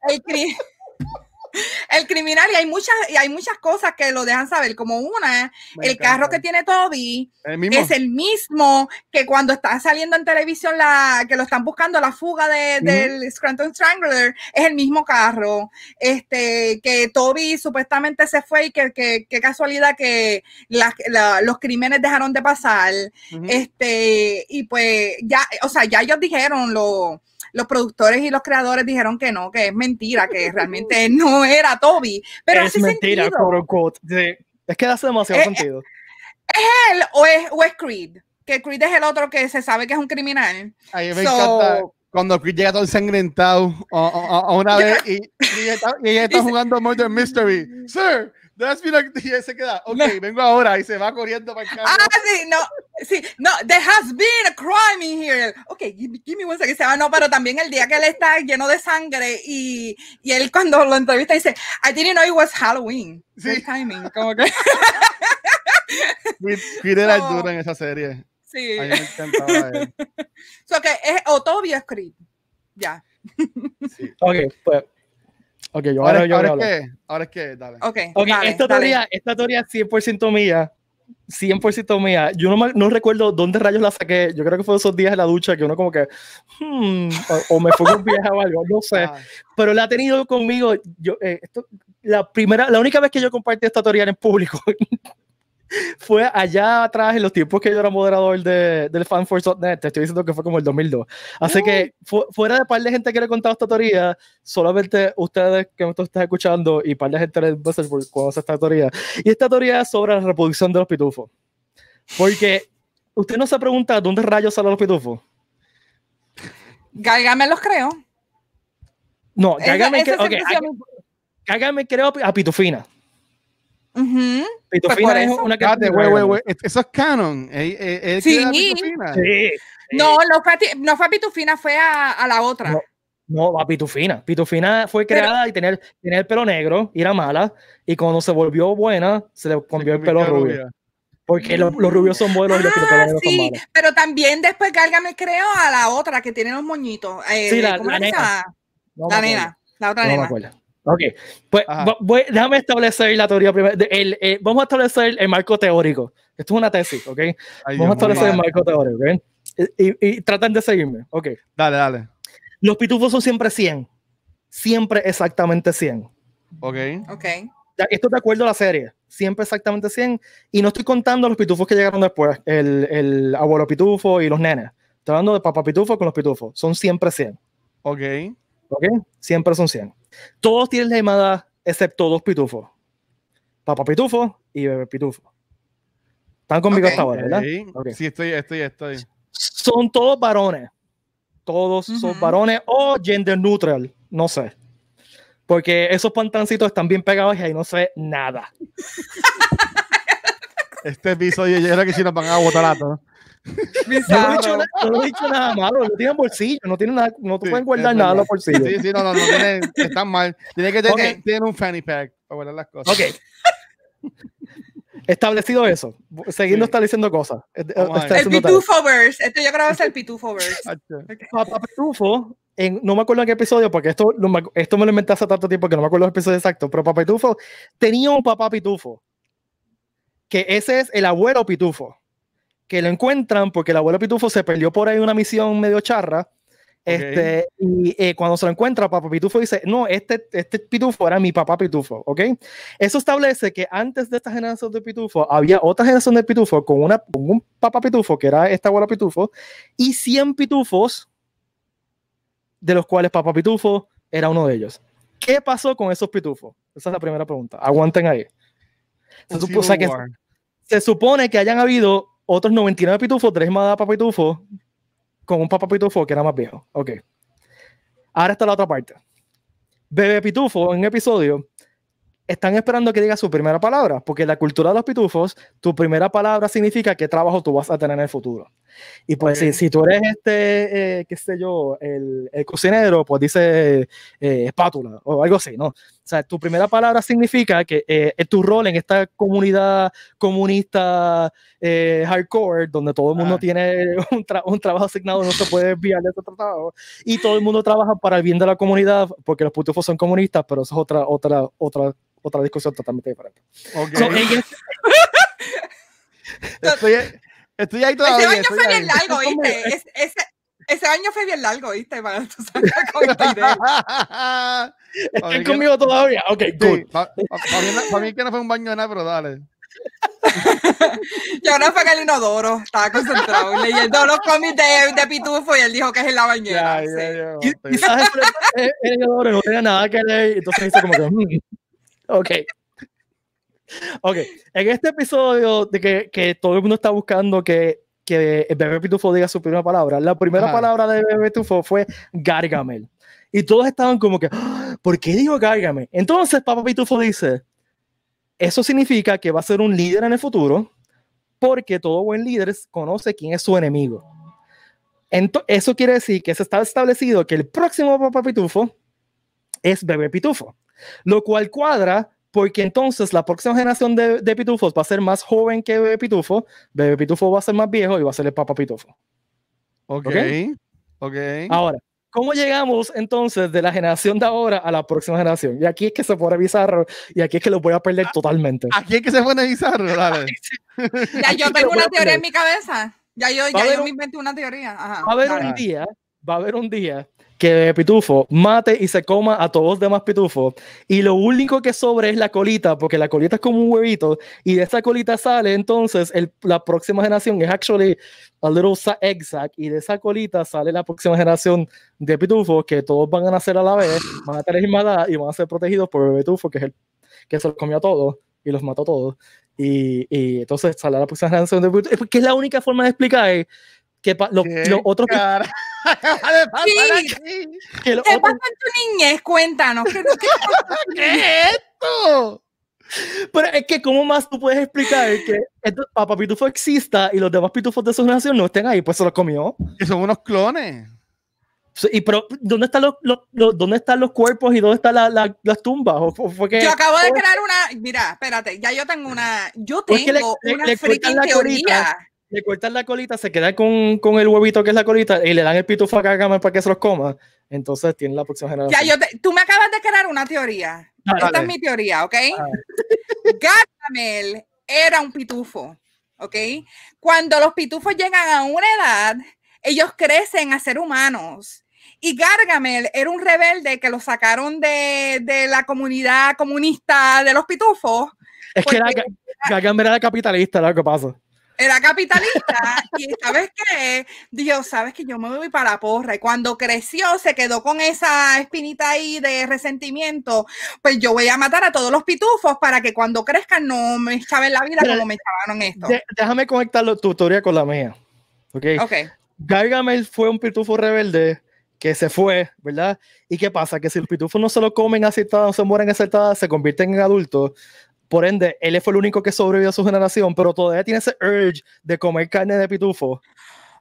el criminal y hay muchas y hay muchas cosas que lo dejan saber como una el carro que tiene Toby es el mismo que cuando está saliendo en televisión la que lo están buscando la fuga de, del Scranton Strangler es el mismo carro este que Toby supuestamente se fue y que, casualidad que los crímenes dejaron de pasar este y pues ya o sea ya ellos dijeron lo los productores y los creadores dijeron que no, que es mentira, que realmente no era Toby. Pero es mentira, Es que hace demasiado eh, eh, sentido. ¿Es él o es, Creed? Que Creed es el otro que se sabe que es un criminal. A me encanta cuando Creed llega todo ensangrentado a, una vez y, y, está, y, está, jugando Murder Mystery. ¡Sir! y que se queda, ok, vengo ahora y se va corriendo para el ah, carro. Ah, sí, no, sí, no, there has been a crime in here. Ok, give, me one second. Se va, no, pero también el día que él está lleno de sangre y, y él cuando lo entrevista dice, I didn't know it was Halloween. Sí. Good timing, como que. era duro en esa serie. Sí. A mí me encantaba él. So, es Otobio Creed. Ya. Ok, pues Ok, yo ahora, yo ahora es que, ahora es que, dale. Ok, okay dale, esta, Teoría, esta teoría es 100% mía. 100% mía. Yo no, no, recuerdo dónde rayos la saqué. Yo creo que fue esos días en la ducha que uno como que, hmm, o, me fue con vieja o algo, no sé. Ah. Pero la ha tenido conmigo. Yo, eh, esto, la primera, la única vez que yo compartí esta teoría en público. fue allá atrás en los tiempos que yo era moderador de, del fanforce.net, te estoy diciendo que fue como el 2002. Así que fuera de par de gente que le he contado esta teoría, solamente ustedes que me están escuchando y par de gente cuando Buzzword conoce esta teoría. Y esta teoría es sobre la reproducción de los pitufos. Porque usted no se pregunta dónde rayos salen los pitufos. Gálgame los creo. No, los creo a Pitufina. Pues pues pitufina es una que... Eso es canon. sí. Sí. No, no fue, a no Pitufina, fue a, a la otra. No. a Pitufina. Pitufina fue creada y tenía el, el pelo negro y era mala. Y cuando se volvió buena, se le cambió el pelo rubio. Porque los, rubios son buenos y los ah, sí, Pero también después me creo, a la otra que tiene los moñitos. Eh, sí, la, ¿cómo la, nena. la otra nena. Ok, pues déjame establecer la teoría primero. vamos a establecer el marco teórico. Esto es una tesis, ¿ok? vamos a establecer el marco teórico, ¿ok? Y, tratan de seguirme, ¿ok? Dale, dale. Los pitufos son siempre 100. Siempre exactamente 100. Ok. Ok. Esto es de acuerdo a la serie. Siempre exactamente 100. Y no estoy contando los pitufos que llegaron después. El, el abuelo pitufo y los nenes. Estoy hablando de papá pitufo con los pitufos. Son siempre 100. Ok. Ok. Siempre son 100. Todos tienen la llamada excepto dos pitufos. Papá pitufo y bebé pitufo. Están conmigo hasta ahora, ¿verdad? Sí, estoy, estoy, estoy. Son todos varones. Todos son varones o gender neutral. No sé. Porque esos pantancitos están bien pegados y ahí no sé nada. este episodio yo era que si nos van a botar a No he dicho, nada, he dicho nada malo, no tienen bolsillo, no tiene nada, no te pueden guardar nada en los bolsillos. Sí, sí, no, no, están mal. Tienen que tener, un fanny pack para guardar las cosas. Ok. Establecido eso, seguimos sí. estableciendo cosas. el Pitufoverse, esto yo creo que el Pitufoverse. Papá Pitufo en, no me acuerdo en qué episodio, porque esto, esto me lo inventé hace tanto tiempo que no me acuerdo el episodio exactos, pero Papá Pitufo tenía un papá Pitufo, que ese es el abuelo Pitufo que lo encuentran porque el abuelo Pitufo se perdió por ahí una misión medio charra. Este, y eh, cuando se lo encuentra, Papá Pitufo dice, no, este, este Pitufo era mi papá Pitufo, ¿ok? Eso establece que antes de esta generación de Pitufo, había otra generación de Pitufo con, una, un papá Pitufo, que era esta abuela Pitufo, y 100 Pitufos, de los cuales Papá Pitufo era uno de ellos. ¿Qué pasó con esos Pitufos? Esa es la primera pregunta. Aguanten ahí. que, se supone que hayan habido otros 99 pitufos, tres más papá pitufo, con un papá pitufo que era más viejo. Ok. Ahora está la otra parte. Bebé pitufo en un episodio están esperando que diga su primera palabra, porque en la cultura de los pitufos, tu primera palabra significa qué trabajo tú vas a tener en el futuro. Y pues si, tú eres este, eh, qué sé yo, el, cocinero, pues dice eh, espátula o algo así, ¿no? O sea, tu primera palabra significa que eh, tu rol en esta comunidad comunista eh, hardcore, donde todo el mundo ah. tiene un, trabajo asignado, no se puede enviar de ese trabajo, y todo el mundo trabaja para el bien de la comunidad, porque los putufos son comunistas, pero eso es otra, otra, otra, otra discusión totalmente diferente. Okay. estoy, ahí pues todavía. Ese largo, ¿viste? Es, ese año fue bien largo, ¿viste? Para tú conmigo todavía? Ok, good. para mí, pa que no fue un baño de nada, pero dale. Yo no fue que el inodoro, estaba concentrado leyendo los cómics de, Pitufo y él dijo que es en la bañera. Ya, ya, ya, y, el, inodoro no tenía nada que leer, entonces hizo como que. Mm, ok. Ok, en este episodio de que, que todo el mundo está buscando que que Bebé Pitufo diga su primera palabra. La primera palabra de Bebé Pitufo fue Gargamel. Y todos estaban como que, ah, ¿por qué dijo Gargamel? Entonces Papá Pitufo dice, eso significa que va a ser un líder en el futuro, porque todo buen líder conoce quién es su enemigo. Entonces, eso quiere decir que se está establecido que el próximo Papá Pitufo es Bebé Pitufo, lo cual cuadra porque entonces la próxima generación de, pitufos va a ser más joven que Bebé Pitufo, Bebé Pitufo va a ser más viejo y va a ser el Papa Pitufo. Ok, okay. Ahora, ¿cómo llegamos entonces de la generación de ahora a la próxima generación? Y aquí es que se pone bizarro y aquí es que lo voy a perder totalmente. Aquí es que se pone bizarro, dale. ya yo tengo una teoría en mi cabeza. Ya yo, ya me inventé una teoría. va a haber un día, va a haber un día que Pitufo mate y se coma a todos los demás pitufo Y lo único que sobre es la colita, porque la colita es como un huevito. Y de esa colita sale entonces la próxima generación. Es actually a little egg Y de esa colita sale la próxima generación de Pitufos que todos van a nacer a la vez, van a tener edad y van a ser protegidos por el Pitufo, que es el que se los comió a todos y los mató a todos. Y, y entonces sale la próxima generación de Pitufo. Que es la única forma de explicar eh, que los, los otros. ¿Qué, en tu niñez? Cuéntanos. ¿Qué, es esto? Pero es que, ¿cómo más tú puedes explicar que papá pitufo exista y los demás pitufos de su generación no estén ahí? Pues se los comió. y son unos clones. y pero, ¿dónde están los, ¿dónde están los cuerpos y dónde están las tumbas? ¿O, yo acabo de crear una. Mira, espérate, ya yo tengo una. Yo pues tengo una le, le cortan la colita, se queda con, el huevito que es la colita y le dan el pitufo a Gargamel para que se los coma. Entonces tienen la próxima generación. Ya, tú me acabas de crear una teoría. Ah, Esta es mi teoría, ¿ok? Ah. Gargamel era un pitufo, ¿ok? Cuando los pitufos llegan a una edad, ellos crecen a ser humanos. Y Gargamel era un rebelde que lo sacaron de, la comunidad comunista de los pitufos. Es que era, Gargamel era capitalista, lo que pasa era capitalista y sabes qué, Dios, sabes que yo me voy para la porra y cuando creció se quedó con esa espinita ahí de resentimiento, pues yo voy a matar a todos los pitufos para que cuando crezcan no me echaben la vida como me echaban esto. Déjame conectar tu historia con la mía. Ok. okay. Gargamel fue un pitufo rebelde que se fue, ¿verdad? ¿Y qué pasa? Que si el pitufos no se lo comen aceptados, no se mueren aceptados, se convierten en adultos, por ende, él fue el único que sobrevivió a su generación, pero todavía tiene ese urge de comer carne de pitufo.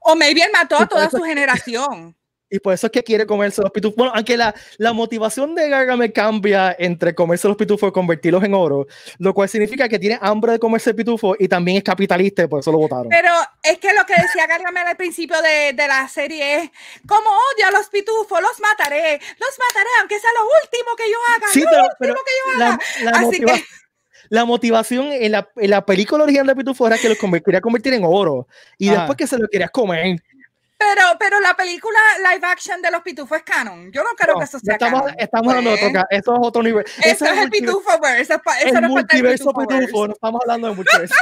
O maybe él mató a toda su generación. Y por eso es que quiere comerse los pitufos. Bueno, aunque la, la motivación de Gargamel cambia entre comerse los pitufos y convertirlos en oro, lo cual significa que tiene hambre de comerse pitufo y también es capitalista y por eso lo votaron. Pero es que lo que decía Gargamel al principio de, de la serie es, como odio a los pitufos, los mataré, los mataré, aunque sea lo último que yo haga. Sí, lo último que yo haga. Así que la motivación en la, la película original de Pitufo era que los quería convertir en oro y después que se lo querías comer. Pero, pero la película live action de los pitufos es canon. Yo no creo que eso sea estamos, canon. Estamos hablando de otro, pues, eso es otro nivel Eso, es, el pitufo güey. Eso, es el multiverso pitufo. no estamos hablando de multiverso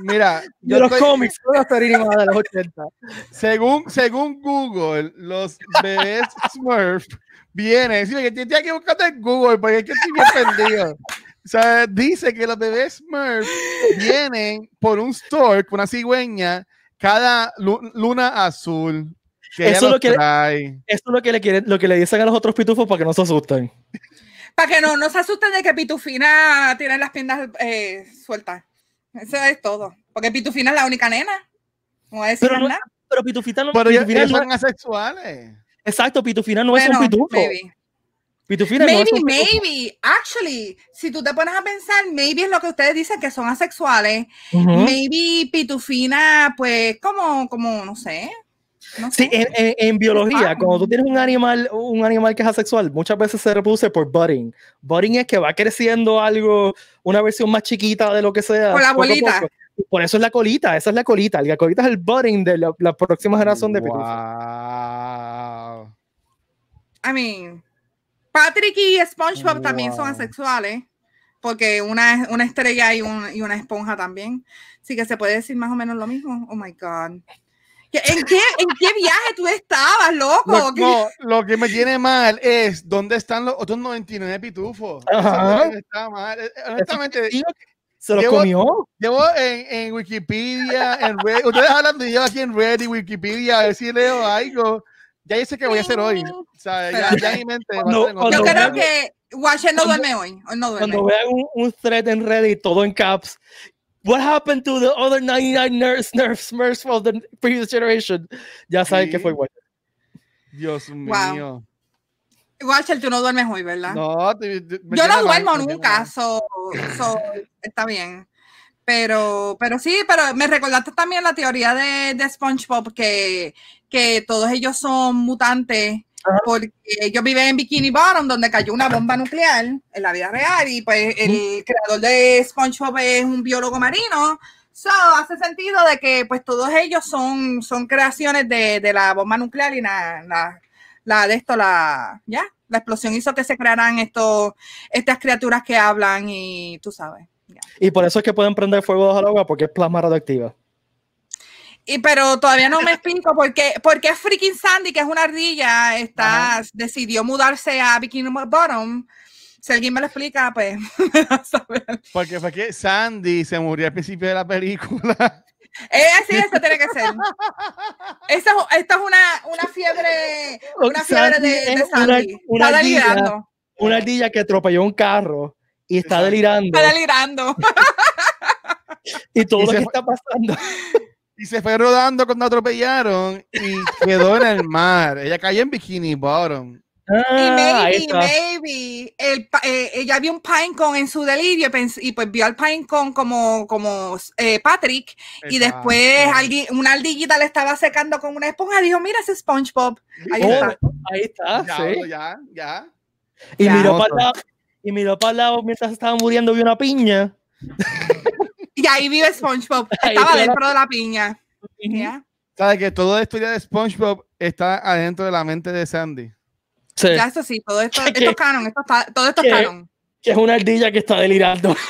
Mira, yo los estoy... cómics, de los 80. Según, según Google, los bebés Smurf vienen. tienes que buscarte en Google porque es que estoy bien o sea, dice que los bebés Smurf vienen por un stork, una cigüeña, cada luna azul. eso, es lo que le quieren, lo que le dicen a los otros pitufos para que no se asusten. Para que no, no se asusten de que Pitufina tiene las piernas eh, sueltas. Eso es todo. Porque Pitufina es la única nena. pero, nada. No, es Pitufina no Pero Pitufina son asexuales. Exacto, Pitufina no es un pitufo. Pitufina maybe, maybe, actually, si tú te pones a pensar, maybe es lo que ustedes dicen que son asexuales. Maybe Pitufina, pues, como, como, no sé. sí, En, biología, cuando tú tienes un animal, un animal que es asexual, muchas veces se reproduce por budding. Budding es que va creciendo algo, una versión más chiquita de lo que sea. Por la bolita. Por eso es la colita, esa es la colita. La colita es el budding de la, próxima generación de wow. Pitufina. I mean. Patrick y SpongeBob también son asexuales, porque una una estrella y, un, y, una esponja también. Así que se puede decir más o menos lo mismo. Oh my God. ¿En qué, ¿En qué viaje tú estabas, loco? No, lo que me tiene mal es dónde están los otros 99 pitufos. Eso está mal. Eh, eh, honestamente, se los comió. Llevo en, en Wikipedia, en Ustedes hablan de yo aquí en Reddit, Wikipedia, a ver si leo algo ya dice sé qué voy a hacer hoy. O sea, ya, ya en mi mente. yo creo que watch no duerme hoy. no duerme. Cuando vea un, un, thread en Reddit, todo en caps. What happened to the other 99 nerfs, nerfs, nerfs of the previous generation? Ya saben que fue Watcher. Dios wow. mío. el tú no duermes hoy, ¿verdad? No, yo no duermo nunca, so, está bien. Pero, pero sí, pero me recordaste también la teoría de, de SpongeBob que que todos ellos son mutantes porque ellos viven en Bikini Bottom, donde cayó una bomba nuclear en la vida real, y pues el creador de SpongeBob es un biólogo marino. So, hace sentido de que pues todos ellos son, son creaciones de, la bomba nuclear y la, la, de esto, la, ya, la explosión hizo que se crearan estos, estas criaturas que hablan y tú sabes. Y por eso es que pueden prender fuego de agua porque es plasma radioactiva. Y, pero todavía no me explico por qué, freaking Sandy, que es una ardilla, está, decidió mudarse a Bikini Bottom. Si alguien me lo explica, pues Porque fue que Sandy se murió al principio de la película. Eh, así eso tiene que ser. Esta, es una, una fiebre, una fiebre de, Sandy. Una, está ardilla, delirando. Una ardilla que atropelló un carro y está delirando. Está delirando. y todo lo que está pasando. Y se fue rodando cuando atropellaron y quedó en el mar. Ella cayó en Bikini Bottom. Ah, y maybe, eh, ella vio un Pinecone en su delirio y, pues vio al Pinecone como, como eh, Patrick y después alguien, una ardillita le estaba secando con una esponja dijo, mira ese SpongeBob. Ahí oh. está. ya, Y, Miró para el y miró para lado mientras estaba muriendo, vio una piña. Y ahí vive SpongeBob. Estaba dentro de la piña. ¿Ya? Sabes que todo esto ya de SpongeBob está adentro de la mente de Sandy. Sí. Ya, eso sí, todo esto, esto es canon, esto está, todo esto es canon. Que es una ardilla que está delirando.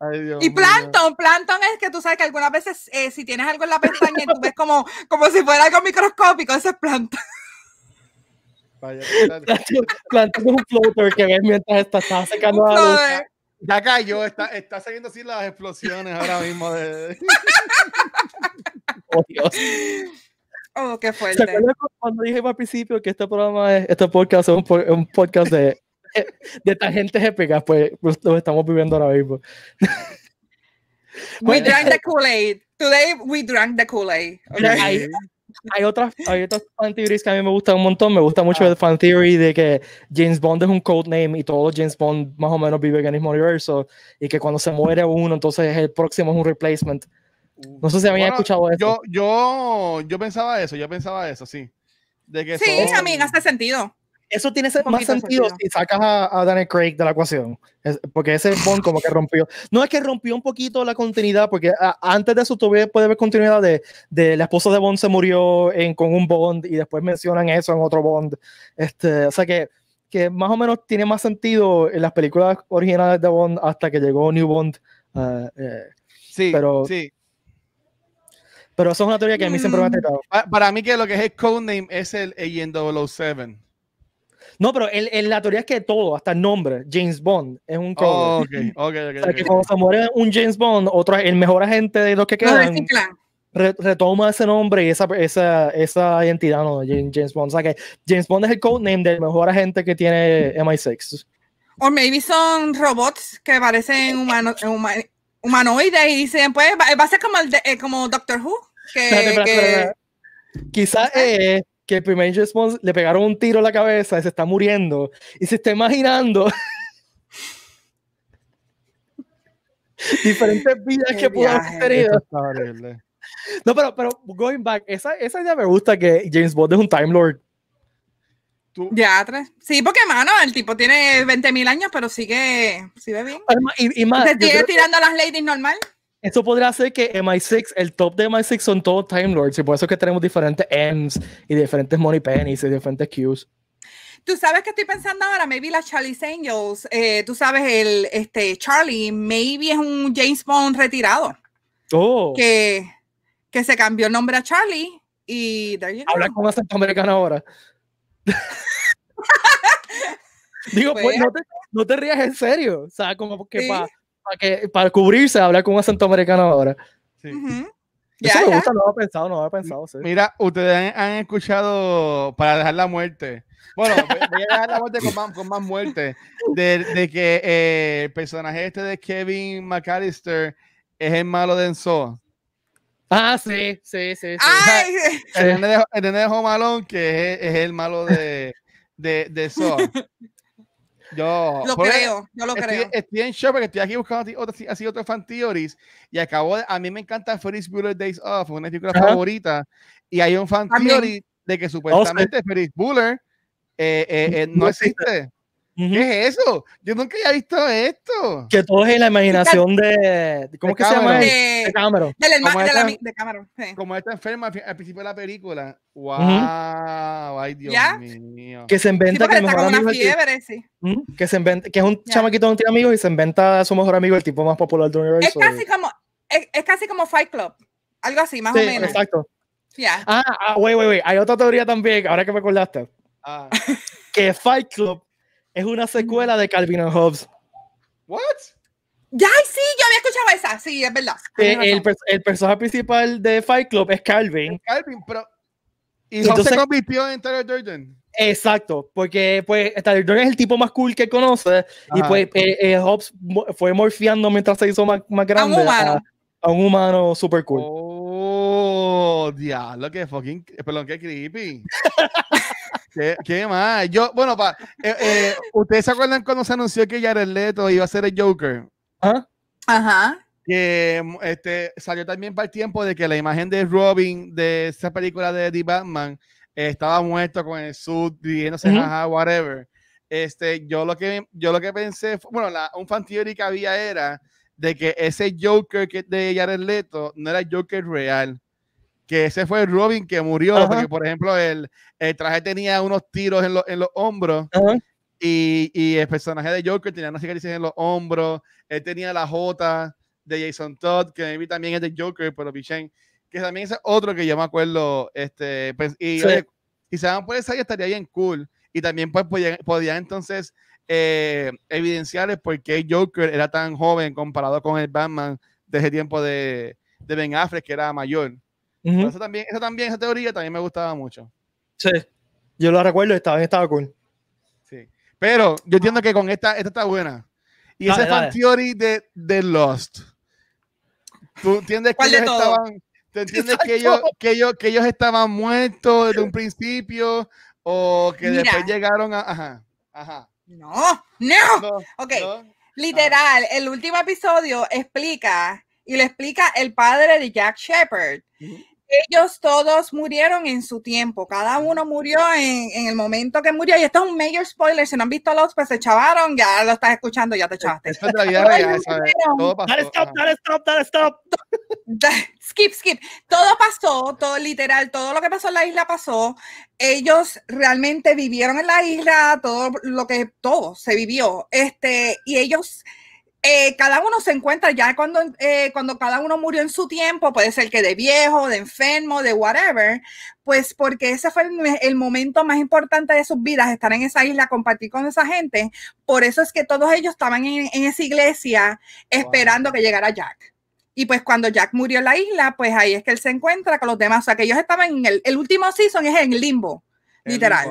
Ay, y Planton, Planton es que tú sabes que algunas veces eh, si tienes algo en la pestaña y tú ves como, como si fuera algo microscópico, ese es Planton. un floater que ves mientras está, secando la luz. Ya cayó, está, está saliendo así las explosiones ahora mismo. De... oh, Dios. Oh, qué fuerte. cuando dije al principio que este programa, es, este podcast es un, podcast de, de tangentes épicas? Pues, pues lo estamos viviendo ahora mismo. We pues, drank the Kool-Aid. Today we drank the Kool-Aid hay otras, hay otras fan theories que a mí me gustan un montón. Me gusta mucho ah. el fan theory de que James Bond es un codename y todos James Bond más o menos viven en el mismo universo y que cuando se muere uno, entonces el próximo es un replacement. No sé si habían escuchado eso. Yo, yo, yo pensaba eso, yo pensaba eso, sí. De que sí, son... hace sentido eso tiene más sentido si sacas a, Daniel Craig de la ecuación, porque ese Bond como que rompió. No es que rompió un poquito la continuidad, porque antes de eso tuve, puede haber continuidad de, la esposa de Bond se murió en, con un Bond y después mencionan eso en otro Bond. Este, o sea que, que más o menos tiene más sentido en las películas originales de Bond hasta que llegó New Bond. Eh, eh. sí, pero, sí. Pero eso es una teoría que a mí siempre me ha mm, tratado. Para mí que lo que es el Codename es el AN007. No, pero el, el, la teoría es que todo, hasta el nombre, James Bond, es un oh, okay. Okay, okay, o sea, que cuando se muere un James Bond, otro, el mejor agente de los que quedan, retoma ese nombre y esa, esa, esa identidad, ¿no? James Bond. O sea que James Bond es el codename del mejor agente que tiene MI6. O maybe son robots que parecen humanos, humanoides y dicen, pues, va, a ser como, el eh, como Doctor Who. Que, que... Quizás... Eh, que el primer response le pegaron un tiro a la cabeza y se está muriendo y se está imaginando diferentes vidas que pudo haber No, pero, pero going back, esa, idea me gusta que James Bond es un Time Lord. ¿Tú? Ya, tres. Sí, porque, mano, el tipo tiene 20.000 años, pero sigue, sigue bien. ¿Te sigue tirando a las ladies normal? Eso podría ser que MI6, el top de MI6 son todos Time Lords, y por eso es que tenemos diferentes M's y diferentes Money Pennies y diferentes Q's. Tú sabes que estoy pensando ahora, maybe las Charlie's Angels, eh, tú sabes, el este Charlie, maybe es un James Bond retirado. Oh. Que, que se cambió el nombre a Charlie y Habla con acento americano ahora. Digo, pues, pues, no, te, no, rías en serio. O sea, como que para, que, para cubrirse, hablar con un acento americano ahora. Sí. Eso ya, me gusta, no lo he pensado, no lo pensado. Mira, ustedes han, escuchado para dejar la muerte. Bueno, voy a dejar la muerte con más, con más muerte. De, de que eh, el personaje este de Kevin McAllister es el malo de Enzo. Ah, sí, sí, sí. Ay. El, de, que es, el malo de, de, de Yo lo creo, yo lo estoy, creo. Estoy en shock porque estoy aquí buscando otras así otro fan theories y acabo de, a mí me encanta Ferris Bueller Days Off, una película favorita y hay un fan theory de que oh, supuestamente Ferris Bueller eh, eh, eh, no, existe. ¿Qué es eso? Yo nunca había visto esto. Que todo es en la imaginación de. ¿Cómo que se llama? De, Cameron. de, la, de Como esta enferma al principio de la película. ¡Wow! ¡Ay, Dios mío! Que se inventa que se inventa, que es un chamaquito de un tío amigo y se inventa a su mejor amigo, el tipo más popular del universo. Es casi como, es, casi como Fight Club. Algo así, más o menos. Exacto. Ah, ah, güey güey Hay otra teoría también, ahora que me acordaste. Ah. que Fight Club es una secuela de Calvin and Hobbes. What? Ya, sí, yo había escuchado esa, sí, es verdad. el, personaje principal de Fight Club es Calvin. Calvin, pero... Y Entonces, se convirtió en Tyler Durden. Exacto, porque pues Tyler Durden es el tipo más cool que conoce y pues eh, eh, Hobbes fue morfiando mientras se hizo más, más grande. A un humano. A, un humano super cool. Oh, diablo, que fucking... Perdón, que creepy. ¿Qué, más? Yo, bueno, eh, eh, ¿ustedes se acuerdan cuando se anunció que Jared Leto iba a ser el Joker? ¿Ah? Ajá. Que este, salió también para el tiempo de que la imagen de Robin de esa película de Eddie Batman estaba muerto con el suit y no -huh. ajá, whatever. Este, yo lo que yo lo que pensé, bueno, la, un fan theory que había era de que ese Joker que, de Jared Leto no era el Joker real que ese fue el Robin que murió, porque por ejemplo el, traje tenía unos tiros en, en los hombros y, el personaje de Joker tenía qué cicatrices en los hombros, él tenía la J de Jason Todd, que también es de Joker, pero Pichén, que también es otro que yo me acuerdo, este, pues, y se oye, por esa estaría bien cool, y también pues podía, entonces evidenciarles eh, evidenciar por qué Joker era tan joven comparado con el Batman de ese tiempo de, de Ben Affleck, que era mayor eso también, esa también, teoría también me gustaba mucho. Sí, yo lo recuerdo, estaba, estaba cool. Sí, pero yo entiendo ah. que con esta, esta está buena. Y esa es la fan theory de, de, Lost. ¿Tú entiendes que ellos estaban... entiendes que ellos, que, estaban muertos desde un principio o que después llegaron a... Ajá, ajá. No, no. ok, literal, ah. el último episodio explica y lo explica el padre de Jack Shepard ellos todos murieron en su tiempo, cada uno murió en, el momento que murió. Y esto es un mayor spoiler, si no han visto los, pues se chavaron, ya lo estás escuchando, ya te chavaste. Dale stop, dale stop, dale stop. Skip, skip. Todo pasó, todo literal, todo lo que pasó en la isla pasó. Ellos realmente vivieron en la isla, todo lo que, todo se vivió. Este, y ellos eh, cada uno se encuentra ya cuando, eh, cuando cada uno murió en su tiempo, puede ser que de viejo, de enfermo, de whatever, pues porque ese fue el, momento más importante de sus vidas, estar en esa isla, compartir con esa gente. Por eso es que todos ellos estaban en, esa iglesia esperando que llegara Jack. Y pues cuando Jack murió en la isla, pues ahí es que él se encuentra con los demás. O sea, que ellos estaban en el, último season, es en limbo, literal.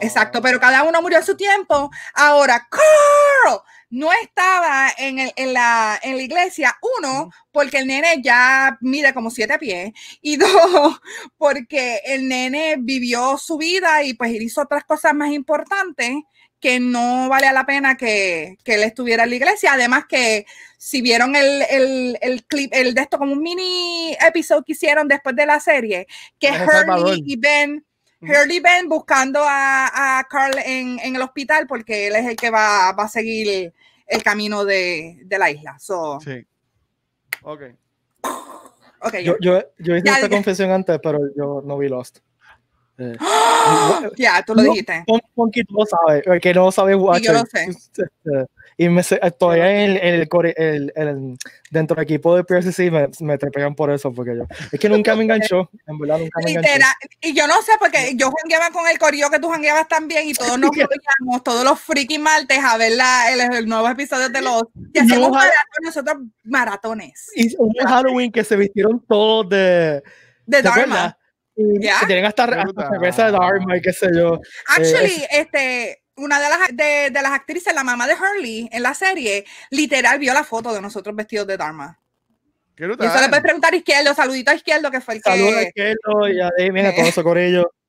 Exacto, pero cada uno murió en su tiempo. Ahora, Carl no estaba en, la, iglesia, uno, porque el nene ya mide como siete pies, y dos, porque el nene vivió su vida y pues hizo otras cosas más importantes que no vale la pena que, que él estuviera en la iglesia. Además que si vieron el, el clip, el de esto como un mini episodio que hicieron después de la serie, que Hermie y Ben Hurley Ben buscando a, a Carl en, en, el hospital porque él es el que va, va a seguir el camino de, de la isla. Sí. Ok. okay yo, yo, yo, hice esta confesión antes, pero yo no vi Lost. Eh, ya, tú lo dijiste. Ponky, que no sabe watch. yo lo sé. Este, y me, estoy en, en, el, el, el, dentro del equipo de PRCC me, me trepean por eso, porque yo, es que nunca me enganchó, en verdad nunca me enganchó. y yo no sé, porque yo jangueaba con el corillo que tú jangueabas también y todos nos veíamos, todos los friki martes a ver la, el, nuevo episodio de los... Y hacemos maratones, nosotros maratones. Y un Halloween que se vistieron todos de... De Dharma. Y que Tienen hasta, hasta cerveza de Dharma y qué sé yo. Eh, Actually, este una de las, de, las actrices, la mamá de Hurley en la serie, literal vio la foto de nosotros vestidos de Dharma. Y eso le puedes preguntar a Izquierdo, saludito a Izquierdo, que fue el Saludo que... Saludos a Izquierdo y a Demi, a eso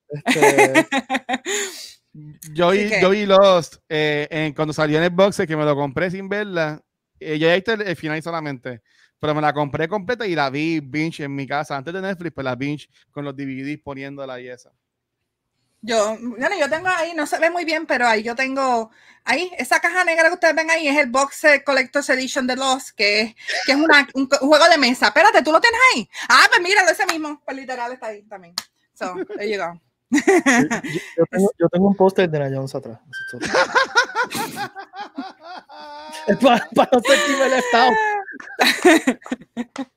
Este... yo, vi, yo vi Lost eh, en, cuando salió en el boxe, que me lo compré sin verla. ella eh, ya ahí el, el, final solamente, pero me la compré completa y la vi binge en mi casa. Antes de Netflix, pues la binge con los DVDs poniéndola y esa. Yo, bueno, yo tengo ahí, no se ve muy bien, pero ahí yo tengo, ahí, esa caja negra que ustedes ven ahí es el Boxer Collector's Edition de los que es, que es un, juego de mesa. Espérate, ¿tú lo tienes ahí? Ah, pues míralo, ese mismo, pues literal está ahí también. So, there you Yo, tengo, un póster de llave Jones atrás. es para, para no sentirme el estado.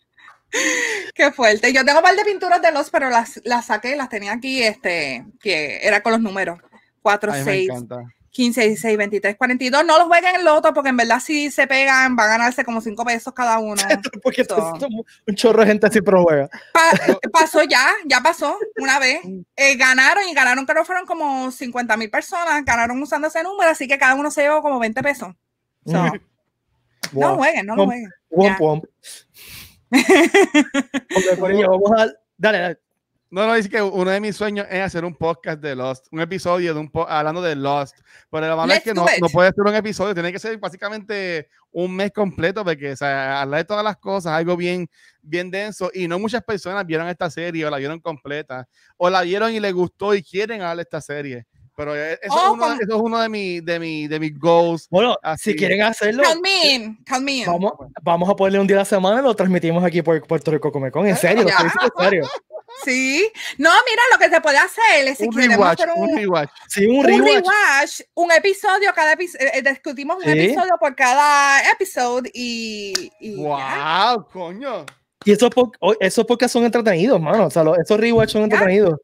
Qué fuerte. Yo tengo un par de pinturas de los, pero las, saqué, las tenía aquí, este, que era con los números. 4, 6, 15, 16, 23, 42. No los jueguen en loto porque en verdad si se pegan van a ganarse como 5 pesos cada uno. porque un chorro de gente así pero juega. pasó ya, ya pasó una vez. Mm. Eh, ganaron y ganaron pero fueron como 50 mil personas, ganaron usando ese número, así que cada uno se llevó como 20 pesos. No jueguen, no jueguen. Dale, No, no, dice que uno de mis sueños es hacer un podcast de Lost, un episodio de un hablando de Lost. Pero la verdad es que no, puede ser un episodio, tiene que ser básicamente un mes completo, porque o sea, hablar de todas las cosas, algo bien, bien denso. Y no muchas personas vieron esta serie o la vieron completa, o la vieron y le gustó y quieren hablar de esta serie. Pero eh, oh, eso, es, uno, de, de, mi, de mis goals. Bueno, si quieren hacerlo, calmín, calmín. Vamos, vamos, a ponerle un día a la semana lo transmitimos aquí por Puerto Rico Comic En serio, lo en serio. Sí, no, mira, lo que se puede hacer si un rewatch, un, un rewatch. un, rewatch. un episodio, cada eh, eh, discutimos un episodio por cada episodio y, wow, coño. Y esos, po oh, esos podcasts son entretenidos, mano. O sea, esos rewatch son entretenidos.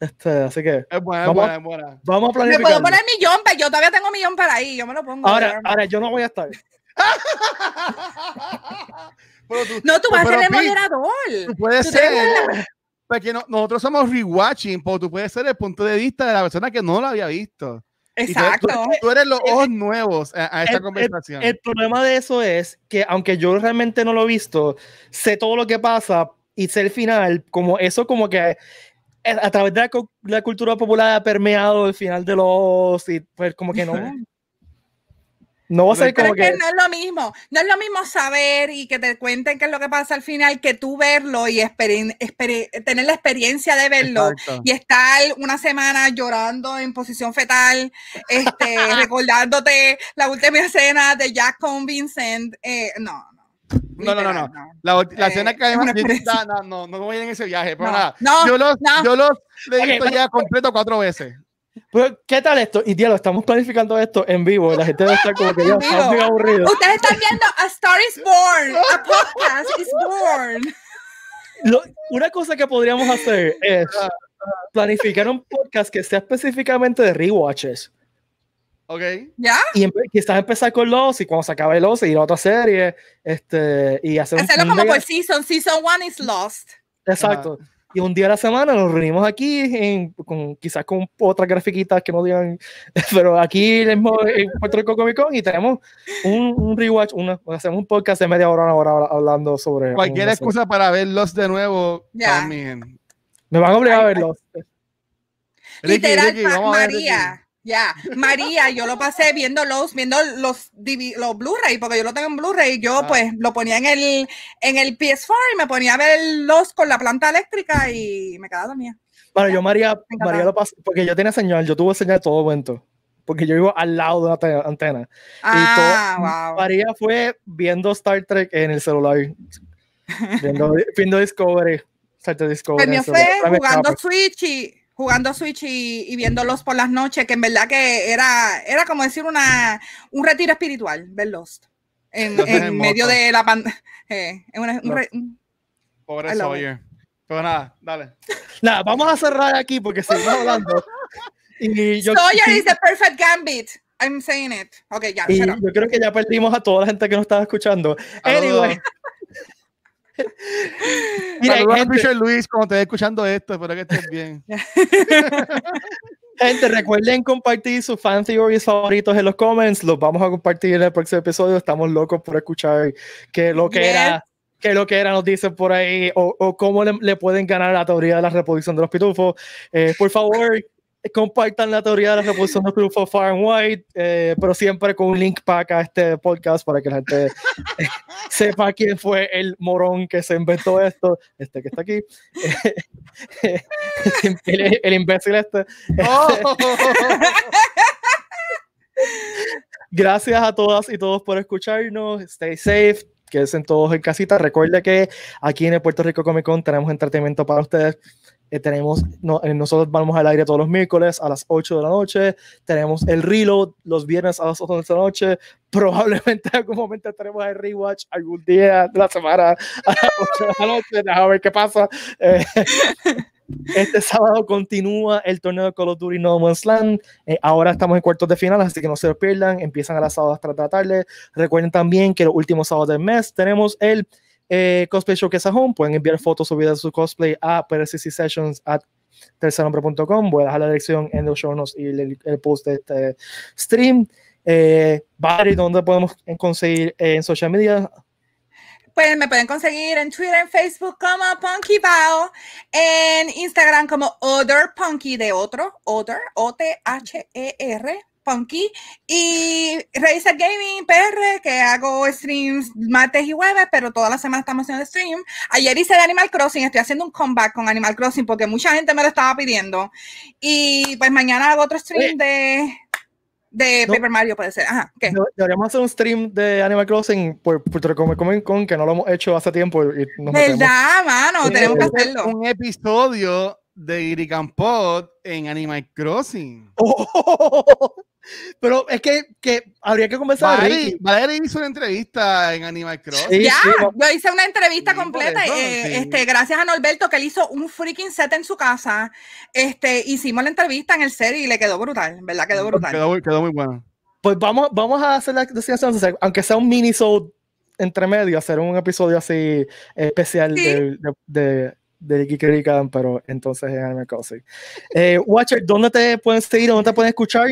Este, así que. Es vamos, Vamos a planificar. Me puedo poner millón pero yo todavía tengo millón para ahí, yo me lo pongo. Ahora, ahora yo no voy a estar. no, tú vas a ser el moderador. Tú puedes ser. Porque pues nosotros somos rewatching, pero pues tú puedes ser el punto de vista de la persona que no lo había visto. Exacto. Tú, eres los ojos nuevos a, esta conversación. El, el, problema de eso es que, aunque yo realmente no lo he visto, sé todo lo que pasa y sé el final, como eso, como que eh, a través de la, cultura popular ha permeado el final de los y pues como que no no va a ser como que... no es lo mismo no es lo mismo saber y que te cuenten qué es lo que pasa al final que tú verlo y tener la experiencia de verlo y estar una semana llorando en posición fetal este recordándote la última escena de Jack con Vincent eh, no no, no, no, no. La, la escena eh, que hay más está, no, no, no voy en ese viaje, pero no, nada. yo los, no. yo los le okay, ya pues, pues. completo cuatro veces. Pues, ¿qué tal esto? Y lo estamos planificando esto en vivo. La gente va estar como que ya está muy aburrido. Ustedes están viendo A Star is Born. A podcast is born. una cosa que podríamos hacer es ah, ah. planificar un podcast que sea específicamente de rewatches. Ok. ¿Ya? Y quizás empezar con los y cuando se acabe los ir a otra serie este, y hacer Hacerlo como por season. Season one is lost. Exacto. Y un día a la semana nos reunimos aquí, con, quizás con otras grafiquitas que no digan, pero aquí les en Puerto Rico Comic Con y tenemos un, rewatch, una, hacemos un podcast de media hora, una hora hablando sobre. Cualquier excusa para ver Lost de nuevo también. Me van a obligar a ver Lost. Literal, María. Ya, María, yo lo pasé viendo los, viendo los, los Blu-ray, porque yo lo tengo en Blu-ray, yo ah. pues lo ponía en el, en el PS4 y me ponía a ver los con la planta eléctrica y me quedaba dormida. Bueno, yo María, María lo pasé, porque yo tenía señal, yo tuve señal de todo momento, porque yo vivo al lado de la antena. Ah, María fue viendo Star Trek en el celular, viendo, Discovery. Star Trek Discovery. Pues el fue jugando Switch y jugando Switch y, viéndolos por las noches, que en verdad que era, era como decir una, un retiro espiritual, verlos en, en, medio de la pandemia. Eh, Pobre Sawyer. Pero nada, dale. Nada, vamos a cerrar aquí porque seguimos hablando. y yo, Sawyer is the perfect gambit. I'm saying it. okay ya. yo creo que ya perdimos a toda la gente que nos estaba escuchando. Anyway. Mira, Saludos Richard Luis, cuando te escuchando esto, espero que estés bien. gente, recuerden compartir sus fan theories favoritos en los comments. Los vamos a compartir en el próximo episodio. Estamos locos por escuchar qué lo que era que lo que era nos dicen por ahí o, cómo le, pueden ganar la teoría de la reproducción de los pitufos. Eh, por favor, compartan la teoría de la repulsión de Far and White, eh, pero siempre con un link para a este podcast para que la gente sepa quién fue el morón que se inventó esto, este que está aquí, el, imbécil este. Gracias a todas y todos por escucharnos. Stay safe, quédense todos en casita. recuerde que aquí en el Puerto Rico Comic Con tenemos entretenimiento para ustedes eh, tenemos, no, eh, nosotros vamos al aire todos los miércoles a las 8 de la noche. Tenemos el reload los viernes a las 8 de la noche. Probablemente en algún momento tenemos el rewatch algún día de la semana a las 8 de la noche. a ver qué pasa. Eh, este sábado continúa el torneo de Call of Duty No Man's Land. ahora estamos en cuartos de final, así que no se lo pierdan. Empiezan a las sábados hasta la tarde. Recuerden también que los últimos sábados del mes tenemos el eh, Cosplay Showcase a Home. Pueden enviar fotos o videos de su cosplay a sessions at tercernombre.com. Voy a dejar la dirección en los show y el, post de este stream. Barry, eh, ¿dónde podemos conseguir eh, en social media? Pues me pueden conseguir en Twitter, en Facebook como Punky Bao, en Instagram como Other Punky de otro, Other, O-T-H-E-R Punky. Y Revisar Gaming PR, que hago streams martes y jueves, pero todas las semanas estamos haciendo stream. Ayer hice de Animal Crossing, estoy haciendo un comeback con Animal Crossing porque mucha gente me lo estaba pidiendo. Y pues mañana hago otro stream de, de Paper Mario, puede ser. Deberíamos hacer un stream de Animal Crossing por Con, que no lo hemos hecho hace tiempo. Y nos ¿Verdad, mano? tenemos que hacerlo. Un episodio de Irican en Animal Crossing. pero es que, que, habría que comenzar. Valerie, hizo una entrevista en Animal Crossing. ya, yo hice una entrevista completa. Eh, este, gracias a Norberto que él hizo un freaking set en su casa. Este, hicimos la entrevista en el serie y le quedó brutal, ¿verdad? Quedó brutal. Quedó, muy bueno. Pues vamos, vamos a hacer la decisión, aunque sea un mini show entre medio, hacer un episodio así eh, especial de de pero entonces es Anime Eh, Watcher, ¿dónde te pueden seguir? ¿Dónde te pueden escuchar?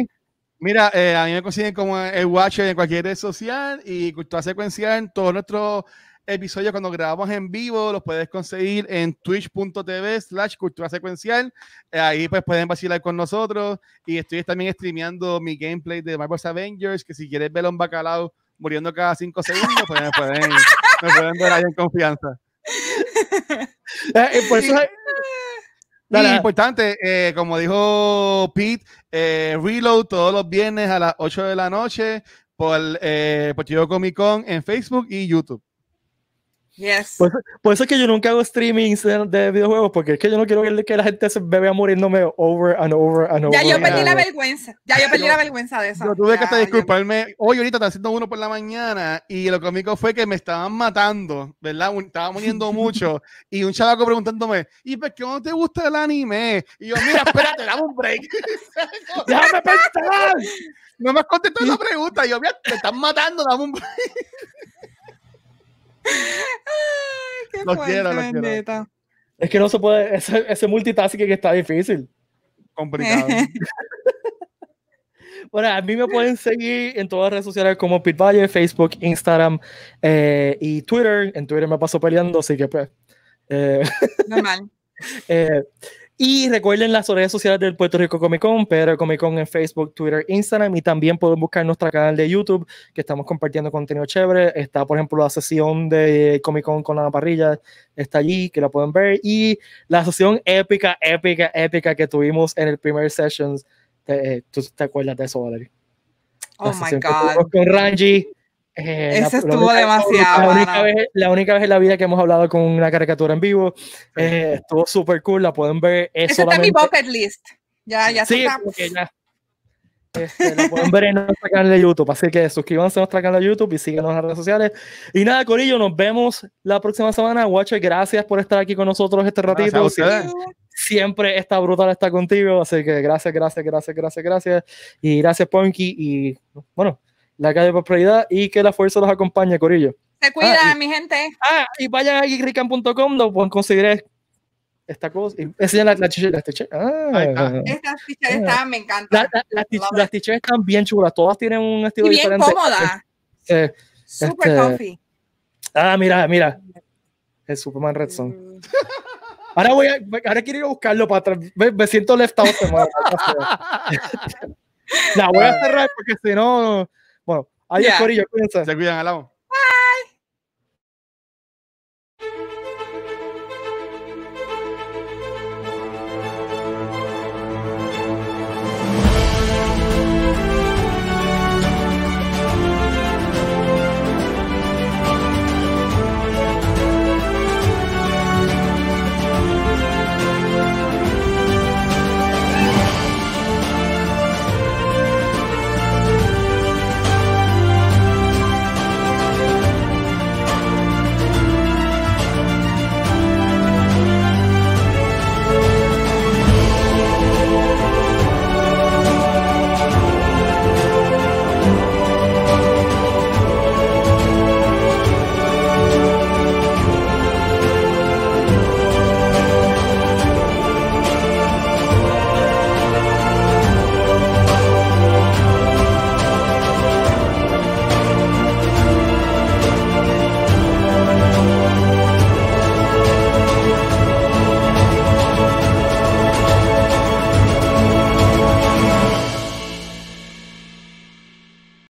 Mira, eh, a mí me consiguen como el Watcher en cualquier red social y Cultura Secuencial. Todos nuestros episodios cuando grabamos en vivo los puedes conseguir en twitch.tv slash Cultura Secuencial. Eh, ahí pues pueden vacilar con nosotros. Y estoy también streameando mi gameplay de Marvel's Avengers, que si quieres a un bacalao muriendo cada cinco segundos, pues pueden, me pueden ver ahí en confianza eh, importante, como dijo Pete, eh, Reload todos los viernes a las 8 de la noche por, eh, por Comic Con en Facebook y YouTube. Yes. Por, eso, es que yo nunca hago streamings de, videojuegos, porque es que yo no quiero que, la gente se vea muriéndome over and over and over. Ya yo perdí la vergüenza, ya yo perdí la vergüenza de eso. Yo tuve que hasta disculparme. Hoy ahorita están haciendo uno por la mañana y lo cómico fue que me estaban matando, ¿verdad? Estaba muriendo mucho y un chavaco preguntándome, ¿y por qué no te gusta el anime? Y yo, mira, espérate, dame un break. ¡Déjame pensar! No me has contestado la pregunta. yo, mira, te están matando, dame un break. Es que no se puede, ese, ese multitasking que está difícil. Complicado. Bueno, a mí me pueden seguir en todas las redes sociales como Pit Facebook, Instagram eh, y Twitter. En Twitter me paso peleando, así que pues. Eh, Normal. Eh, y recuerden las redes sociales del Puerto Rico Comic Con, Pedro Comic Con en Facebook, Twitter, Instagram y también pueden buscar nuestro canal de YouTube que estamos compartiendo contenido chévere. Está, por ejemplo, la sesión de Comic Con con la parrilla, está allí, que la pueden ver. Y la sesión épica, épica, épica que tuvimos en el primer sessions. Eh, ¿Tú te acuerdas de eso, Valerie? oh my God. Con Ranji eh, Esa estuvo demasiado. La única, vez, la única, vez, en la vida que hemos hablado con una caricatura en vivo. Eh, estuvo súper cool, la pueden ver. Eso está en mi bucket list. Ya, ya sí, este, la pueden ver en nuestro canal de YouTube. Así que suscríbanse a nuestro canal de YouTube y síguenos en las redes sociales. Y nada, Corillo, nos vemos la próxima semana. Watcher, gracias por estar aquí con nosotros este ratito. Siempre, siempre está brutal estar contigo. Así que gracias, gracias, gracias, gracias, gracias. Y gracias, Ponky. Y bueno, la calle de prosperidad y que la fuerza los acompañe, Corillo. Se ah, cuida, mi gente. Ah, y vayan a irrican.com, lo pueden conseguir esta cosa. enseñan las la, la, Ah, Estas t están, me encantan. las t están bien chulas, todas tienen un estilo y bien diferente. cómodas. Eh, Super coffee. Este, comfy. Ah, mira, mira. El Superman Red Son. Ahora voy a, ahora quiero ir a buscarlo para atrás. Me, me, siento left out. la voy a cerrar porque si no bueno, ahí yeah. es Corillo, cuídense. Se cuidan, alamo.